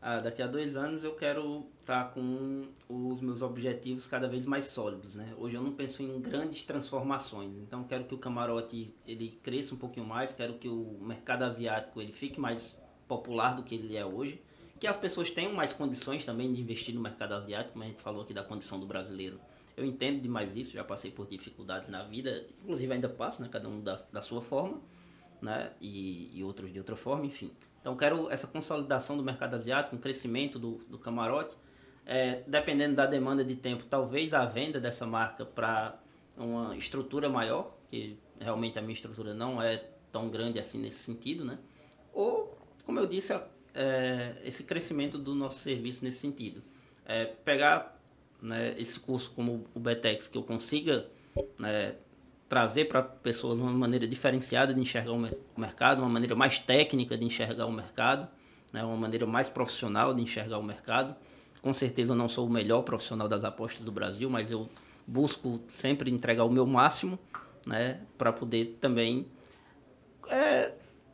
Speaker 2: Ah, daqui a dois anos eu quero estar tá com os meus objetivos cada vez mais sólidos, né? Hoje eu não penso em grandes transformações, então quero que o camarote ele cresça um pouquinho mais, quero que o mercado asiático ele fique mais popular do que ele é hoje, que as pessoas tenham mais condições também de investir no mercado asiático, como a gente falou aqui da condição do brasileiro eu entendo demais isso, já passei por dificuldades na vida, inclusive ainda passo, né? Cada um da, da sua forma, né? E, e outros de outra forma, enfim. Então quero essa consolidação do mercado asiático, um crescimento do, do camarote. É, dependendo da demanda de tempo, talvez a venda dessa marca para uma estrutura maior, que realmente a minha estrutura não é tão grande assim nesse sentido, né? Ou, como eu disse, é, esse crescimento do nosso serviço nesse sentido. É, pegar né, esse curso como o Betex que eu consiga né, trazer para pessoas uma maneira diferenciada de enxergar o, o, mercado, uma maneira mais técnica de enxergar o mercado, né, uma maneira mais profissional de enxergar o mercado. Com certeza eu não sou o melhor profissional das apostas do Brasil, mas eu busco sempre entregar o meu máximo né, para poder também é,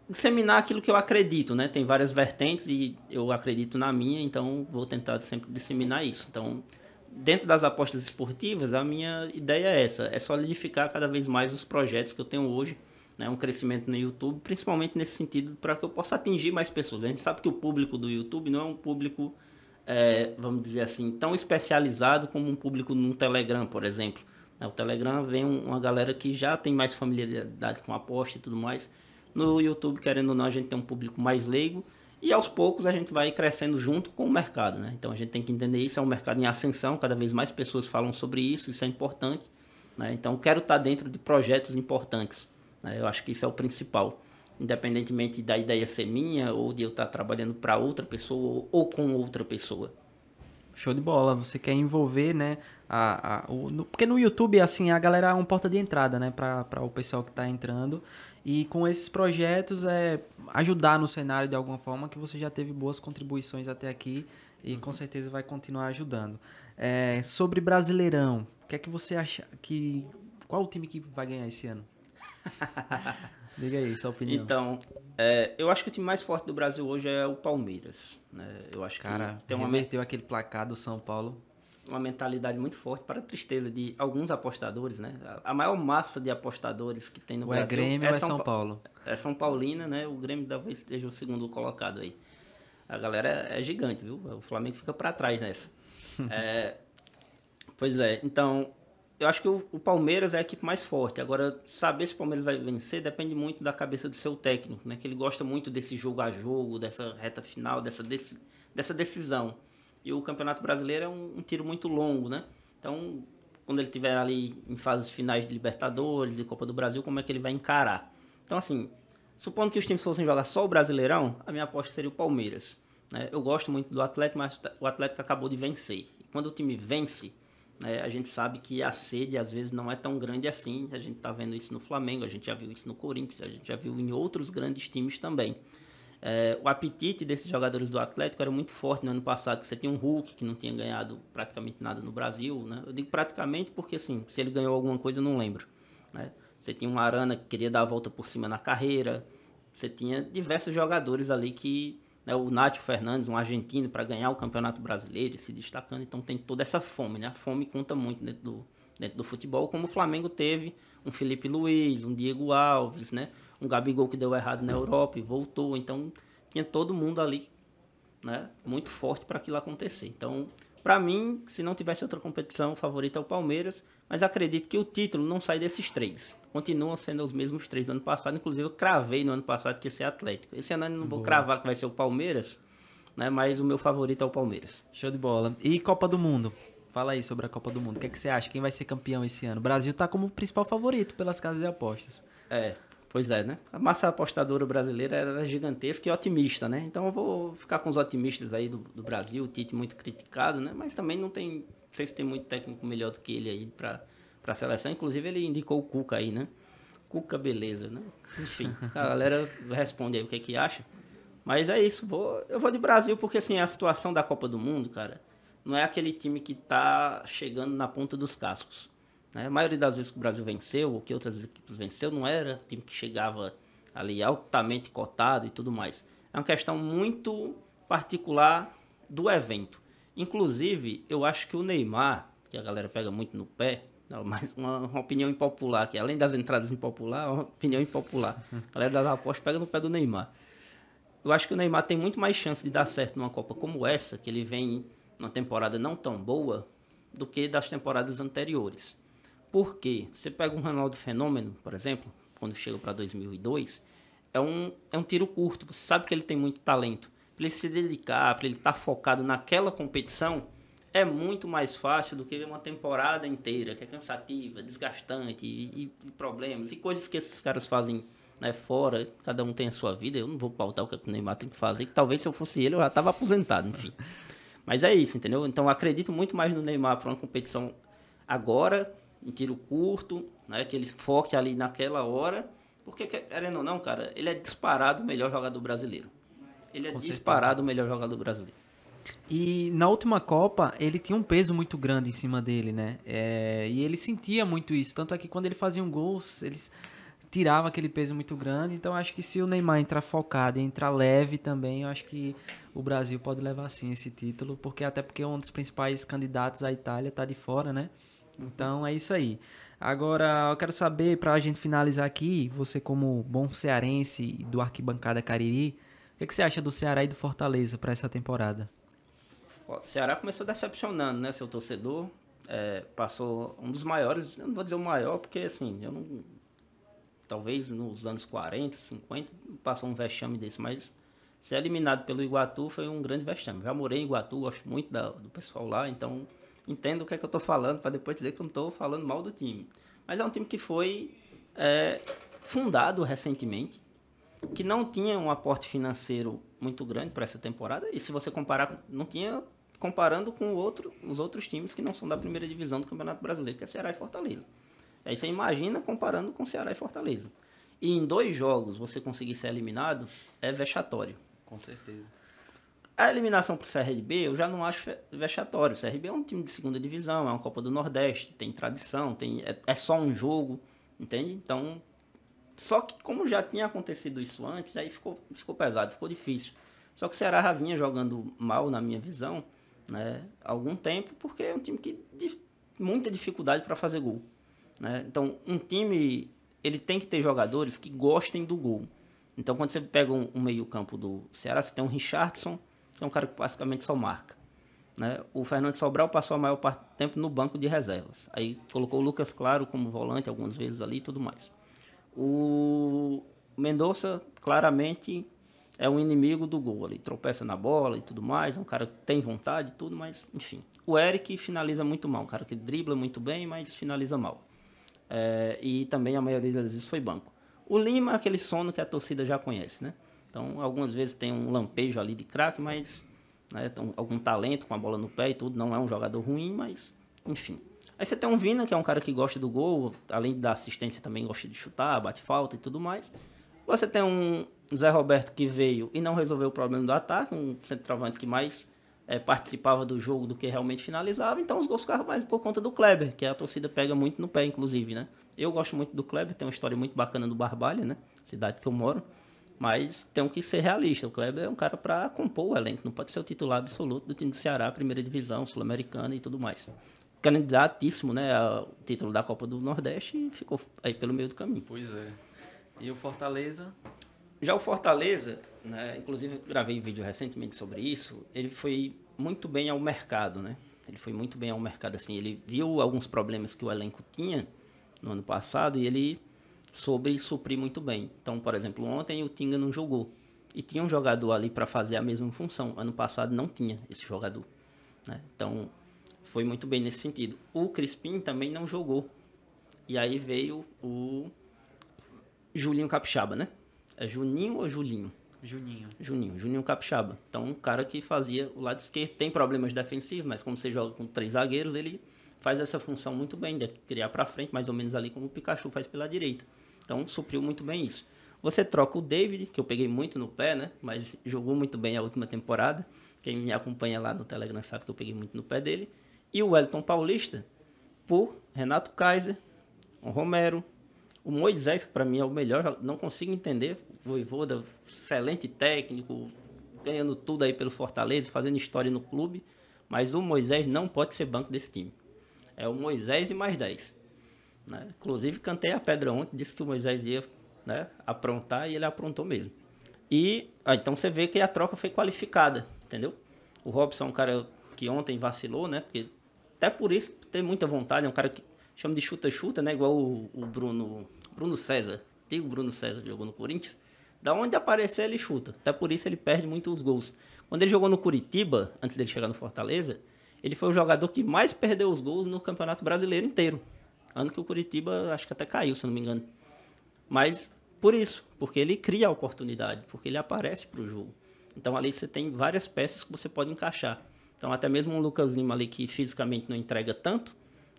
Speaker 2: disseminar aquilo que eu acredito, né? Tem várias vertentes e eu acredito na minha, então vou tentar sempre disseminar isso. Então, dentro das apostas esportivas, a minha ideia é essa: é solidificar cada vez mais os projetos que eu tenho hoje, né, um crescimento no YouTube, principalmente nesse sentido, para que eu possa atingir mais pessoas. A gente sabe que o público do YouTube não é um público, é, vamos dizer assim, tão especializado como um público no Telegram, por exemplo. Né, o Telegram vem uma galera que já tem mais familiaridade com aposta e tudo mais. No YouTube, querendo ou não, a gente tem um público mais leigo e aos poucos a gente vai crescendo junto com o mercado, né? Então a gente tem que entender isso, é um mercado em ascensão, cada vez mais pessoas falam sobre isso, isso é importante, né? Então quero estar dentro de projetos importantes, né? Eu acho que isso é o principal, independentemente da ideia ser minha ou de eu estar trabalhando para outra
Speaker 1: pessoa ou com outra pessoa. Show de bola, você quer envolver, né? A, a, o, no, porque no YouTube, assim, a galera é um porta de entrada, né? Para o pessoal que está entrando e com esses projetos é, ajudar no cenário de alguma forma, que você já teve boas contribuições até aqui e uhum. com certeza vai continuar ajudando. É, sobre Brasileirão, o que é que você acha que. Qual o time que vai ganhar esse ano? Diga aí, sua opinião. Então,
Speaker 2: é, eu acho que o time mais forte do Brasil hoje é o Palmeiras.
Speaker 1: Né? Eu acho que Cara, tem uma... meteu aquele placar do São Paulo
Speaker 2: uma mentalidade muito forte para a tristeza de alguns apostadores, né? A maior massa de apostadores que tem no ou é Brasil é Grêmio é, São, São Paulo. É São Paulina, né? O Grêmio talvez esteja o segundo colocado aí. A galera é, é gigante, viu? O Flamengo fica para trás nessa. é, pois é, então eu acho que o, o, Palmeiras é a equipe mais forte. Agora, saber se o Palmeiras vai vencer depende muito da cabeça do seu técnico, né? Que ele gosta muito desse jogo a jogo, dessa reta final, dessa, dessa decisão e o Campeonato Brasileiro é um, um tiro muito longo, né? Então, quando ele tiver ali em fases finais de Libertadores, de Copa do Brasil, como é que ele vai encarar? Então, assim, supondo que os times fossem jogar só o Brasileirão, a minha aposta seria o Palmeiras. Né? Eu gosto muito do Atlético, mas o Atlético acabou de vencer. E quando o time vence, né, a gente sabe que a sede às vezes não é tão grande assim. A gente está vendo isso no Flamengo, a gente já viu isso no Corinthians, a gente já viu em outros grandes times também. É, o apetite desses jogadores do Atlético era muito forte no ano passado. Você tinha um Hulk que não tinha ganhado praticamente nada no Brasil. Né? Eu digo praticamente porque, assim, se ele ganhou alguma coisa, eu não lembro. Né? Você tinha um Arana que queria dar a volta por cima na carreira. Você tinha diversos jogadores ali que. Né, o Nátio Fernandes, um argentino, para ganhar o Campeonato Brasileiro se destacando. Então tem toda essa fome, né? A fome conta muito dentro do, dentro do futebol, como o Flamengo teve um Felipe Luiz, um Diego Alves, né? um Gabigol que deu errado na Europa e voltou. Então, tinha todo mundo ali, né? Muito forte para aquilo acontecer. Então, para mim, se não tivesse outra competição, o favorito é o Palmeiras, mas acredito que o título não sai desses três. Continuam sendo os mesmos três do ano passado, inclusive eu cravei no ano passado que ia ser Atlético. Esse ano eu não Boa. vou cravar que vai ser o Palmeiras,
Speaker 1: né? Mas o meu favorito é o Palmeiras. Show de bola. E Copa do Mundo? Fala aí sobre a Copa do Mundo. O que, é que você acha? Quem vai ser campeão esse ano? O Brasil tá como principal favorito pelas casas de apostas. É, Pois é, né? A massa apostadora brasileira era gigantesca e otimista, né? Então eu vou ficar com os
Speaker 2: otimistas aí do, do Brasil, o Tite muito criticado, né? Mas também não tem, não sei se tem muito técnico melhor do que ele aí para a seleção. Inclusive ele indicou o Cuca aí, né? Cuca beleza, né? Enfim, a galera responde aí o que é que acha. Mas é isso, vou, eu vou de Brasil porque assim, a situação da Copa do Mundo, cara, não é aquele time que tá chegando na ponta dos cascos. Né? A maioria das vezes que o Brasil venceu, ou que outras equipes venceu, não era time que chegava ali altamente cotado e tudo mais. É uma questão muito particular do evento. Inclusive, eu acho que o Neymar, que a galera pega muito no pé, não, mas uma, uma, opinião impopular que além das entradas impopular, uma opinião impopular. A galera das apostas pega no pé do Neymar. Eu acho que o Neymar tem muito mais chance de dar certo numa Copa como essa, que ele vem numa temporada não tão boa, do que das temporadas anteriores. Porque você pega um Ronaldo Fenômeno, por exemplo, quando chega para 2002, é um, é um tiro curto. Você sabe que ele tem muito talento. Para ele se dedicar, para ele estar tá focado naquela competição, é muito mais fácil do que uma temporada inteira, que é cansativa, desgastante, e, e problemas, e coisas que esses caras fazem né, fora, cada um tem a sua vida, eu não vou pautar o que é o Neymar tem que fazer, que talvez se eu fosse ele eu já estava aposentado, enfim. Mas é isso, entendeu? Então acredito muito mais no Neymar para uma competição agora um tiro curto, né, que ele foque ali naquela hora, porque, querendo ou não, cara, ele é disparado o melhor jogador brasileiro. Ele é Com disparado certeza. o melhor jogador
Speaker 1: brasileiro. E na última Copa, ele tinha um peso muito grande em cima dele, né? É, e ele sentia muito isso. Tanto é que quando ele fazia um gol, eles tirava aquele peso muito grande. Então acho que se o Neymar entrar focado e entrar leve também, eu acho que o Brasil pode levar sim esse título, porque até porque é um dos principais candidatos à Itália está de fora, né? Então é isso aí. Agora, eu quero saber, para a gente finalizar aqui, você como bom cearense do Arquibancada Cariri, o que, é que você acha do Ceará e do Fortaleza para essa temporada?
Speaker 2: O Ceará começou decepcionando, né, seu torcedor. É, passou um dos maiores, eu não vou dizer o maior, porque assim, eu não. Talvez nos anos 40, 50, passou um vexame desse, mas ser eliminado pelo Iguatu foi um grande vexame. Já morei em Iguatu, gosto muito da, do pessoal lá, então entenda o que é que eu estou falando, para depois dizer que eu não estou falando mal do time. Mas é um time que foi é, fundado recentemente, que não tinha um aporte financeiro muito grande para essa temporada, e se você comparar, não tinha comparando com outro, os outros times que não são da primeira divisão do Campeonato Brasileiro, que é Ceará e Fortaleza. Aí você imagina comparando com Ceará e Fortaleza. E em dois jogos você conseguir ser eliminado é vexatório. Com certeza. A eliminação para o CRB eu já não acho vexatório. O CRB é um time de segunda divisão, é uma Copa do Nordeste, tem tradição, tem, é, é só um jogo, entende? Então, só que como já tinha acontecido isso antes, aí ficou, ficou pesado, ficou difícil. Só que o Ceará já vinha jogando mal, na minha visão, né, há algum tempo, porque é um time que de muita dificuldade para fazer gol. Né? Então, um time ele tem que ter jogadores que gostem do gol. Então, quando você pega um, um meio-campo do Ceará, você tem um Richardson, é um cara que basicamente só marca. Né? O Fernando Sobral passou a maior parte do tempo no banco de reservas. Aí colocou o Lucas Claro como volante algumas vezes ali e tudo mais. O Mendonça claramente é um inimigo do gol ali, tropeça na bola e tudo mais, é um cara que tem vontade e tudo, mas enfim. O Eric finaliza muito mal, um cara que dribla muito bem, mas finaliza mal. É, e também a maioria das vezes foi banco. O Lima é aquele sono que a torcida já conhece, né? Então, algumas vezes tem um lampejo ali de craque, mas né, tem algum talento com a bola no pé e tudo. Não é um jogador ruim, mas enfim. Aí você tem um Vina, que é um cara que gosta do gol, além da assistência, também gosta de chutar, bate falta e tudo mais. Você tem um Zé Roberto que veio e não resolveu o problema do ataque, um centroavante que mais é, participava do jogo do que realmente finalizava. Então os gols ficaram mais por conta do Kleber, que a torcida pega muito no pé, inclusive, né? Eu gosto muito do Kleber, tem uma história muito bacana do Barbalha, né? Cidade que eu moro. Mas tem que ser realista. O Kleber é um cara para compor o elenco, não pode ser o titular absoluto do time do Ceará, primeira divisão, sul-americana e tudo mais. Candidatíssimo, né, ao título da Copa do Nordeste e ficou aí pelo meio do caminho.
Speaker 1: Pois é. E o
Speaker 2: Fortaleza? Já o Fortaleza, né, inclusive gravei vídeo recentemente sobre isso, ele foi muito bem ao mercado, né? Ele foi muito bem ao mercado, assim, ele viu alguns problemas que o elenco tinha no ano passado e ele sobre suprir muito bem. Então, por exemplo, ontem o Tinga não jogou e tinha um jogador ali para fazer a mesma função. Ano passado não tinha esse jogador. Né? Então, foi muito bem nesse sentido. O Crispim também não jogou. E aí veio o Julinho Capixaba, né? É Juninho ou Julinho? Juninho. Juninho, Juninho Capixaba. Então, um cara que fazia o lado esquerdo. Tem problemas defensivos, mas como você joga com três zagueiros, ele faz essa função muito bem, de criar para frente, mais ou menos ali como o Pikachu faz pela direita. Então supriu muito bem isso. Você troca o David, que eu peguei muito no pé, né? Mas jogou muito bem a última temporada. Quem me acompanha lá no Telegram sabe que eu peguei muito no pé dele. E o Wellington Paulista por Renato Kaiser, o Romero, o Moisés, que para mim é o melhor, não consigo entender. O Voivoda, excelente técnico, ganhando tudo aí pelo Fortaleza, fazendo história no clube. Mas o Moisés não pode ser banco desse time. É o Moisés e mais 10. Né? Inclusive, cantei a pedra ontem, disse que o Moisés ia né, aprontar e ele aprontou mesmo. E ah, então você vê que a troca foi qualificada, entendeu? O Robson é um cara que ontem vacilou, né? Porque, até por isso tem muita vontade, é um cara que chama de chuta-chuta, né? Igual o, o, Bruno, Bruno César, tem o Bruno César que jogou no Corinthians. Da onde aparecer, ele chuta. Até por isso ele perde muito os gols. Quando ele jogou no Curitiba, antes dele chegar no Fortaleza, ele foi o jogador que mais perdeu os gols no Campeonato Brasileiro inteiro. Ano que o Curitiba acho que até caiu, se não me engano. Mas por isso, porque ele cria a oportunidade, porque ele aparece para o jogo. Então ali você tem várias peças que você pode encaixar. Então até mesmo o Lucas Lima ali que fisicamente não entrega tanto,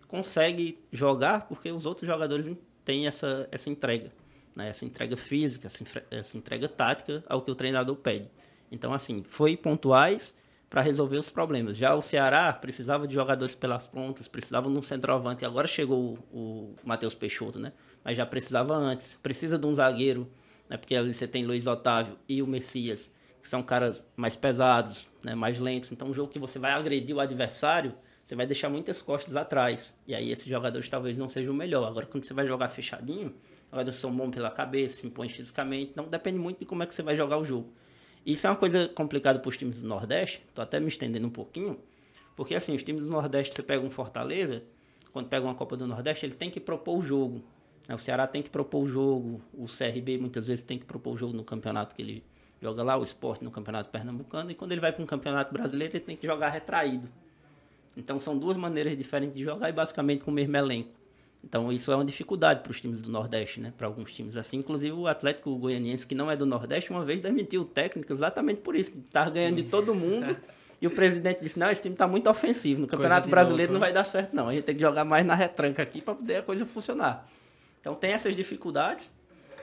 Speaker 2: consegue jogar porque os outros jogadores têm essa, essa entrega. Né? Essa entrega física, essa, essa entrega tática ao que o treinador pede. Então assim, foi pontuais para resolver os problemas. Já o Ceará precisava de jogadores pelas pontas, precisava de um centroavante, e agora chegou o, o Matheus Peixoto, né? Mas já precisava antes. Precisa de um zagueiro, né? Porque ali você tem Luiz Otávio e o Messias, que são caras mais pesados, né? mais lentos. Então, um jogo que você vai agredir o adversário, você vai deixar muitas costas atrás. E aí esses jogadores talvez não sejam o melhor. Agora, quando você vai jogar fechadinho, os jogadores são bons pela cabeça, se impõem fisicamente. Então, depende muito de como é que você vai jogar o jogo. Isso é uma coisa complicada para os times do Nordeste, estou até me estendendo um pouquinho, porque assim, os times do Nordeste, você pega um Fortaleza, quando pega uma Copa do Nordeste, ele tem que propor o jogo. Né? O Ceará tem que propor o jogo, o CRB muitas vezes tem que propor o jogo no campeonato que ele joga lá, o esporte no campeonato pernambucano, e quando ele vai para um campeonato brasileiro, ele tem que jogar retraído. Então são duas maneiras diferentes de jogar e basicamente com o mesmo elenco. Então isso é uma dificuldade para os times do Nordeste, né? Para alguns times assim, inclusive o Atlético Goianiense que não é do Nordeste uma vez demitiu o técnico exatamente por isso, Tá estava ganhando Sim. de todo mundo. e o presidente disse: "Não, esse time está muito ofensivo, no Campeonato Brasileiro não né? vai dar certo não. A gente tem que jogar mais na retranca aqui para poder a coisa funcionar". Então tem essas dificuldades,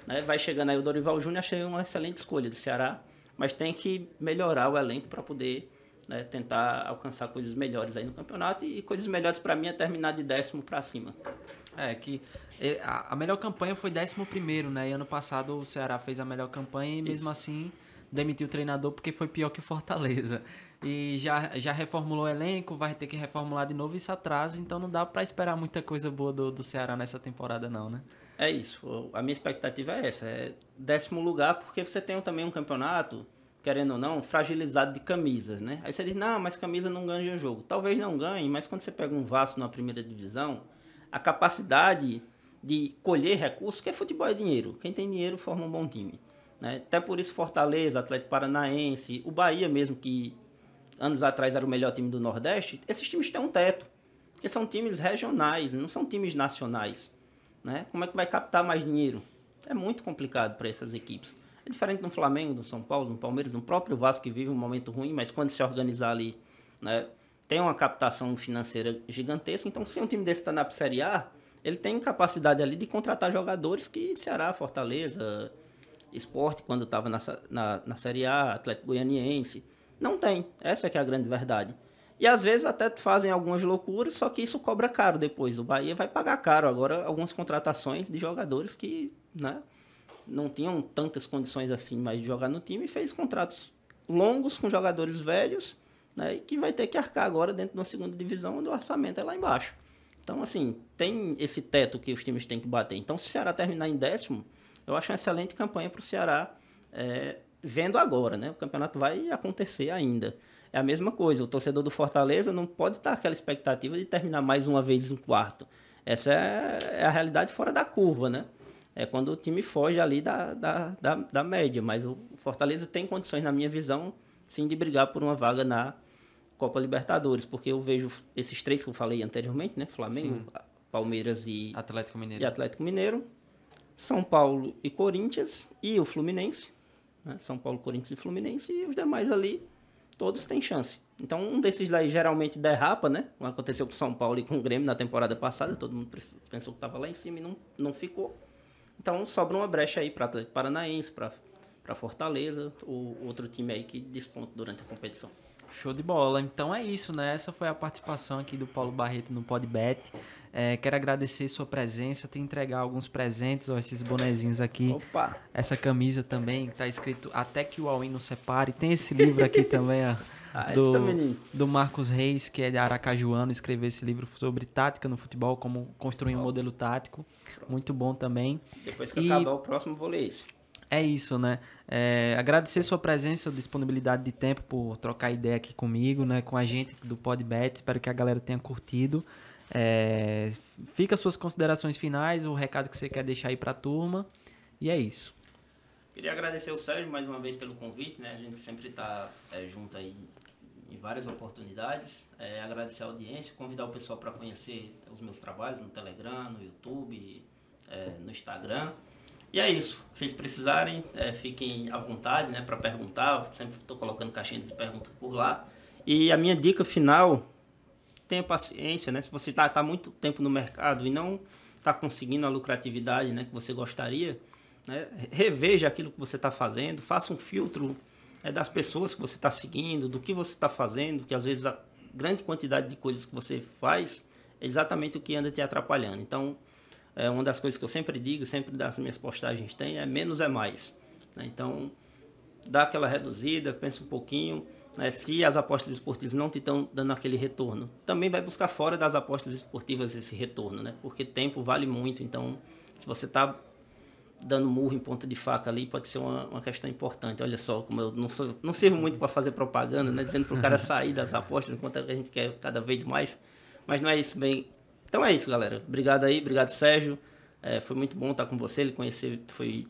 Speaker 2: né? Vai chegando aí o Dorival Júnior, achei uma excelente escolha do Ceará, mas tem que melhorar o elenco para poder né, tentar alcançar coisas melhores aí no campeonato e coisas melhores para mim é terminar de décimo
Speaker 1: para cima. É, que é, a melhor campanha foi 11, né? E ano passado o Ceará fez a melhor campanha e mesmo Isso. assim demitiu o treinador porque foi pior que Fortaleza. E já, já reformulou o elenco, vai ter que reformular de novo isso atrasa, então não dá para esperar muita coisa boa do, do Ceará nessa temporada não, né? É isso, a minha expectativa é essa, é
Speaker 2: décimo lugar porque você tem também um campeonato, querendo ou não, fragilizado de camisas, né? Aí você diz, não, mas camisa não ganha um jogo. Talvez não ganhe, mas quando você pega um Vasco na primeira divisão, a capacidade de colher recursos, porque é futebol é dinheiro. Quem tem dinheiro forma um bom time. Né? Até por isso Fortaleza, Atlético Paranaense, o Bahia mesmo, que anos atrás era o melhor time do Nordeste, esses times têm um teto. Porque são times regionais, não são times nacionais. Né? Como é que vai captar mais dinheiro? É muito complicado para essas equipes. É diferente do Flamengo, do São Paulo, do Palmeiras, do próprio Vasco, que vive um momento ruim, mas quando se organizar ali, né, tem uma captação financeira gigantesca. Então, se um time desse está na Série A, ele tem capacidade ali de contratar jogadores que Ceará, Fortaleza, Esporte, quando estava na, na, na, Série A, Atlético Goianiense. Não tem. Essa é que é a grande verdade. E às vezes até fazem algumas loucuras, só que isso cobra caro depois. O Bahia vai pagar caro agora algumas contratações de jogadores que né, não tinham tantas condições assim mais de jogar no time e fez contratos longos com jogadores velhos né, e que vai ter que arcar agora dentro de uma segunda divisão onde o orçamento é lá embaixo. Então, assim, tem esse teto que os times têm que bater. Então, se o Ceará terminar em décimo, eu acho uma excelente campanha para o Ceará, é, vendo agora, né? O campeonato vai acontecer ainda. É a mesma coisa, o torcedor do Fortaleza não pode estar aquela expectativa de terminar mais uma vez em quarto. Essa é, é a realidade fora da curva, né? É quando o time foge ali da, da, da, da média, mas o Fortaleza tem condições, na minha visão, sim, de brigar por uma vaga na Copa Libertadores, porque eu vejo esses três que eu falei anteriormente, né? Flamengo, Sim. Palmeiras e Atlético Mineiro. E Atlético Mineiro, São Paulo e Corinthians e o Fluminense, né? São Paulo, Corinthians e Fluminense e os demais ali todos têm chance. Então um desses daí geralmente derrapa, né? Aconteceu com São Paulo e com o Grêmio na temporada passada, todo mundo pensou que estava lá em cima e não, não ficou. Então sobra uma brecha aí para Atlético Paranaense, para Fortaleza, o outro time aí que desponta durante a competição.
Speaker 1: Show de bola. Então é isso, né? Essa foi a participação aqui do Paulo Barreto no Podbet. É, quero agradecer sua presença, te entregar alguns presentes, ó, esses bonezinhos aqui. Opa! Essa camisa também, que tá escrito Até que o Alwin nos separe. Tem esse livro aqui também, ó. Ah, é do, do Marcos Reis, que é de Aracajuano, escreveu esse livro sobre tática no futebol, como construir um modelo tático. Muito bom também. Depois que e... acabar
Speaker 2: o próximo, vou ler isso.
Speaker 1: É isso, né? É, agradecer sua presença, disponibilidade de tempo por trocar ideia aqui comigo, né? Com a gente do Podbet. Espero que a galera tenha curtido. É, fica suas considerações finais, o recado que você quer deixar aí para a turma. E é isso.
Speaker 2: Queria agradecer o Sérgio mais uma vez pelo convite, né? A gente sempre está é, junto aí em várias oportunidades. É, agradecer a audiência, convidar o pessoal para conhecer os meus trabalhos no Telegram, no YouTube, é, no Instagram. E é isso. Se vocês precisarem, é, fiquem à vontade né, para perguntar. Eu sempre estou colocando caixinhas de perguntas por lá. E a minha dica final, tenha paciência, né? Se você está tá muito tempo no mercado e não está conseguindo a lucratividade né, que você gostaria, né, reveja aquilo que você está fazendo, faça um filtro é, das pessoas que você está seguindo, do que você está fazendo, que às vezes a grande quantidade de coisas que você faz é exatamente o que anda te atrapalhando. Então, é uma das coisas que eu sempre digo, sempre das minhas postagens tem, é menos é mais. Né? Então, dá aquela reduzida, pensa um pouquinho. Né? Se as apostas esportivas não te estão dando aquele retorno, também vai buscar fora das apostas esportivas esse retorno, né? Porque tempo vale muito, então se você está dando murro em ponta de faca ali pode ser uma, uma questão importante. Olha só, como eu não, sou, não sirvo muito para fazer propaganda, né? Dizendo para o cara sair das apostas, enquanto é a gente quer cada vez mais. Mas não é isso bem então é isso, galera. Obrigado aí, obrigado, Sérgio. É, foi muito bom estar com você, ele conhecer foi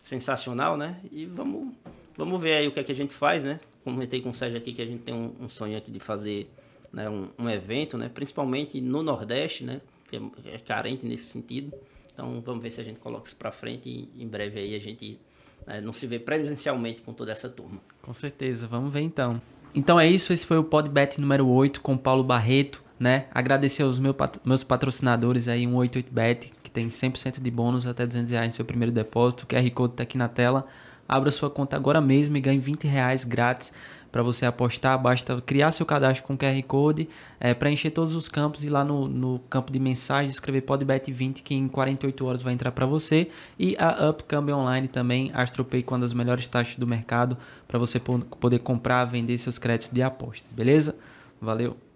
Speaker 2: sensacional, né?
Speaker 1: E vamos,
Speaker 2: vamos ver aí o que é que a gente faz, né? Comentei com o Sérgio aqui que a gente tem um, um sonho aqui de fazer né, um, um, evento, né? Principalmente no Nordeste, né? Que é, é carente nesse sentido. Então vamos ver se a gente coloca isso para frente e em breve aí a gente né, não se vê presencialmente com toda essa turma.
Speaker 1: Com certeza, vamos ver então. Então é isso, esse foi o Podbet número 8 com Paulo Barreto né? Agradecer aos meus patrocinadores aí, 188bet, que tem 100% de bônus até 200 reais no seu primeiro depósito. O QR Code tá aqui na tela. Abra sua conta agora mesmo e ganhe 20 reais grátis para você apostar. Basta criar seu cadastro com QR Code, é, preencher todos os campos e lá no, no campo de mensagem escrever PodBet20, que em 48 horas vai entrar para você. E a Up Online também, AstroPay com uma das melhores taxas do mercado para você poder comprar, vender seus créditos de apostas, beleza? Valeu!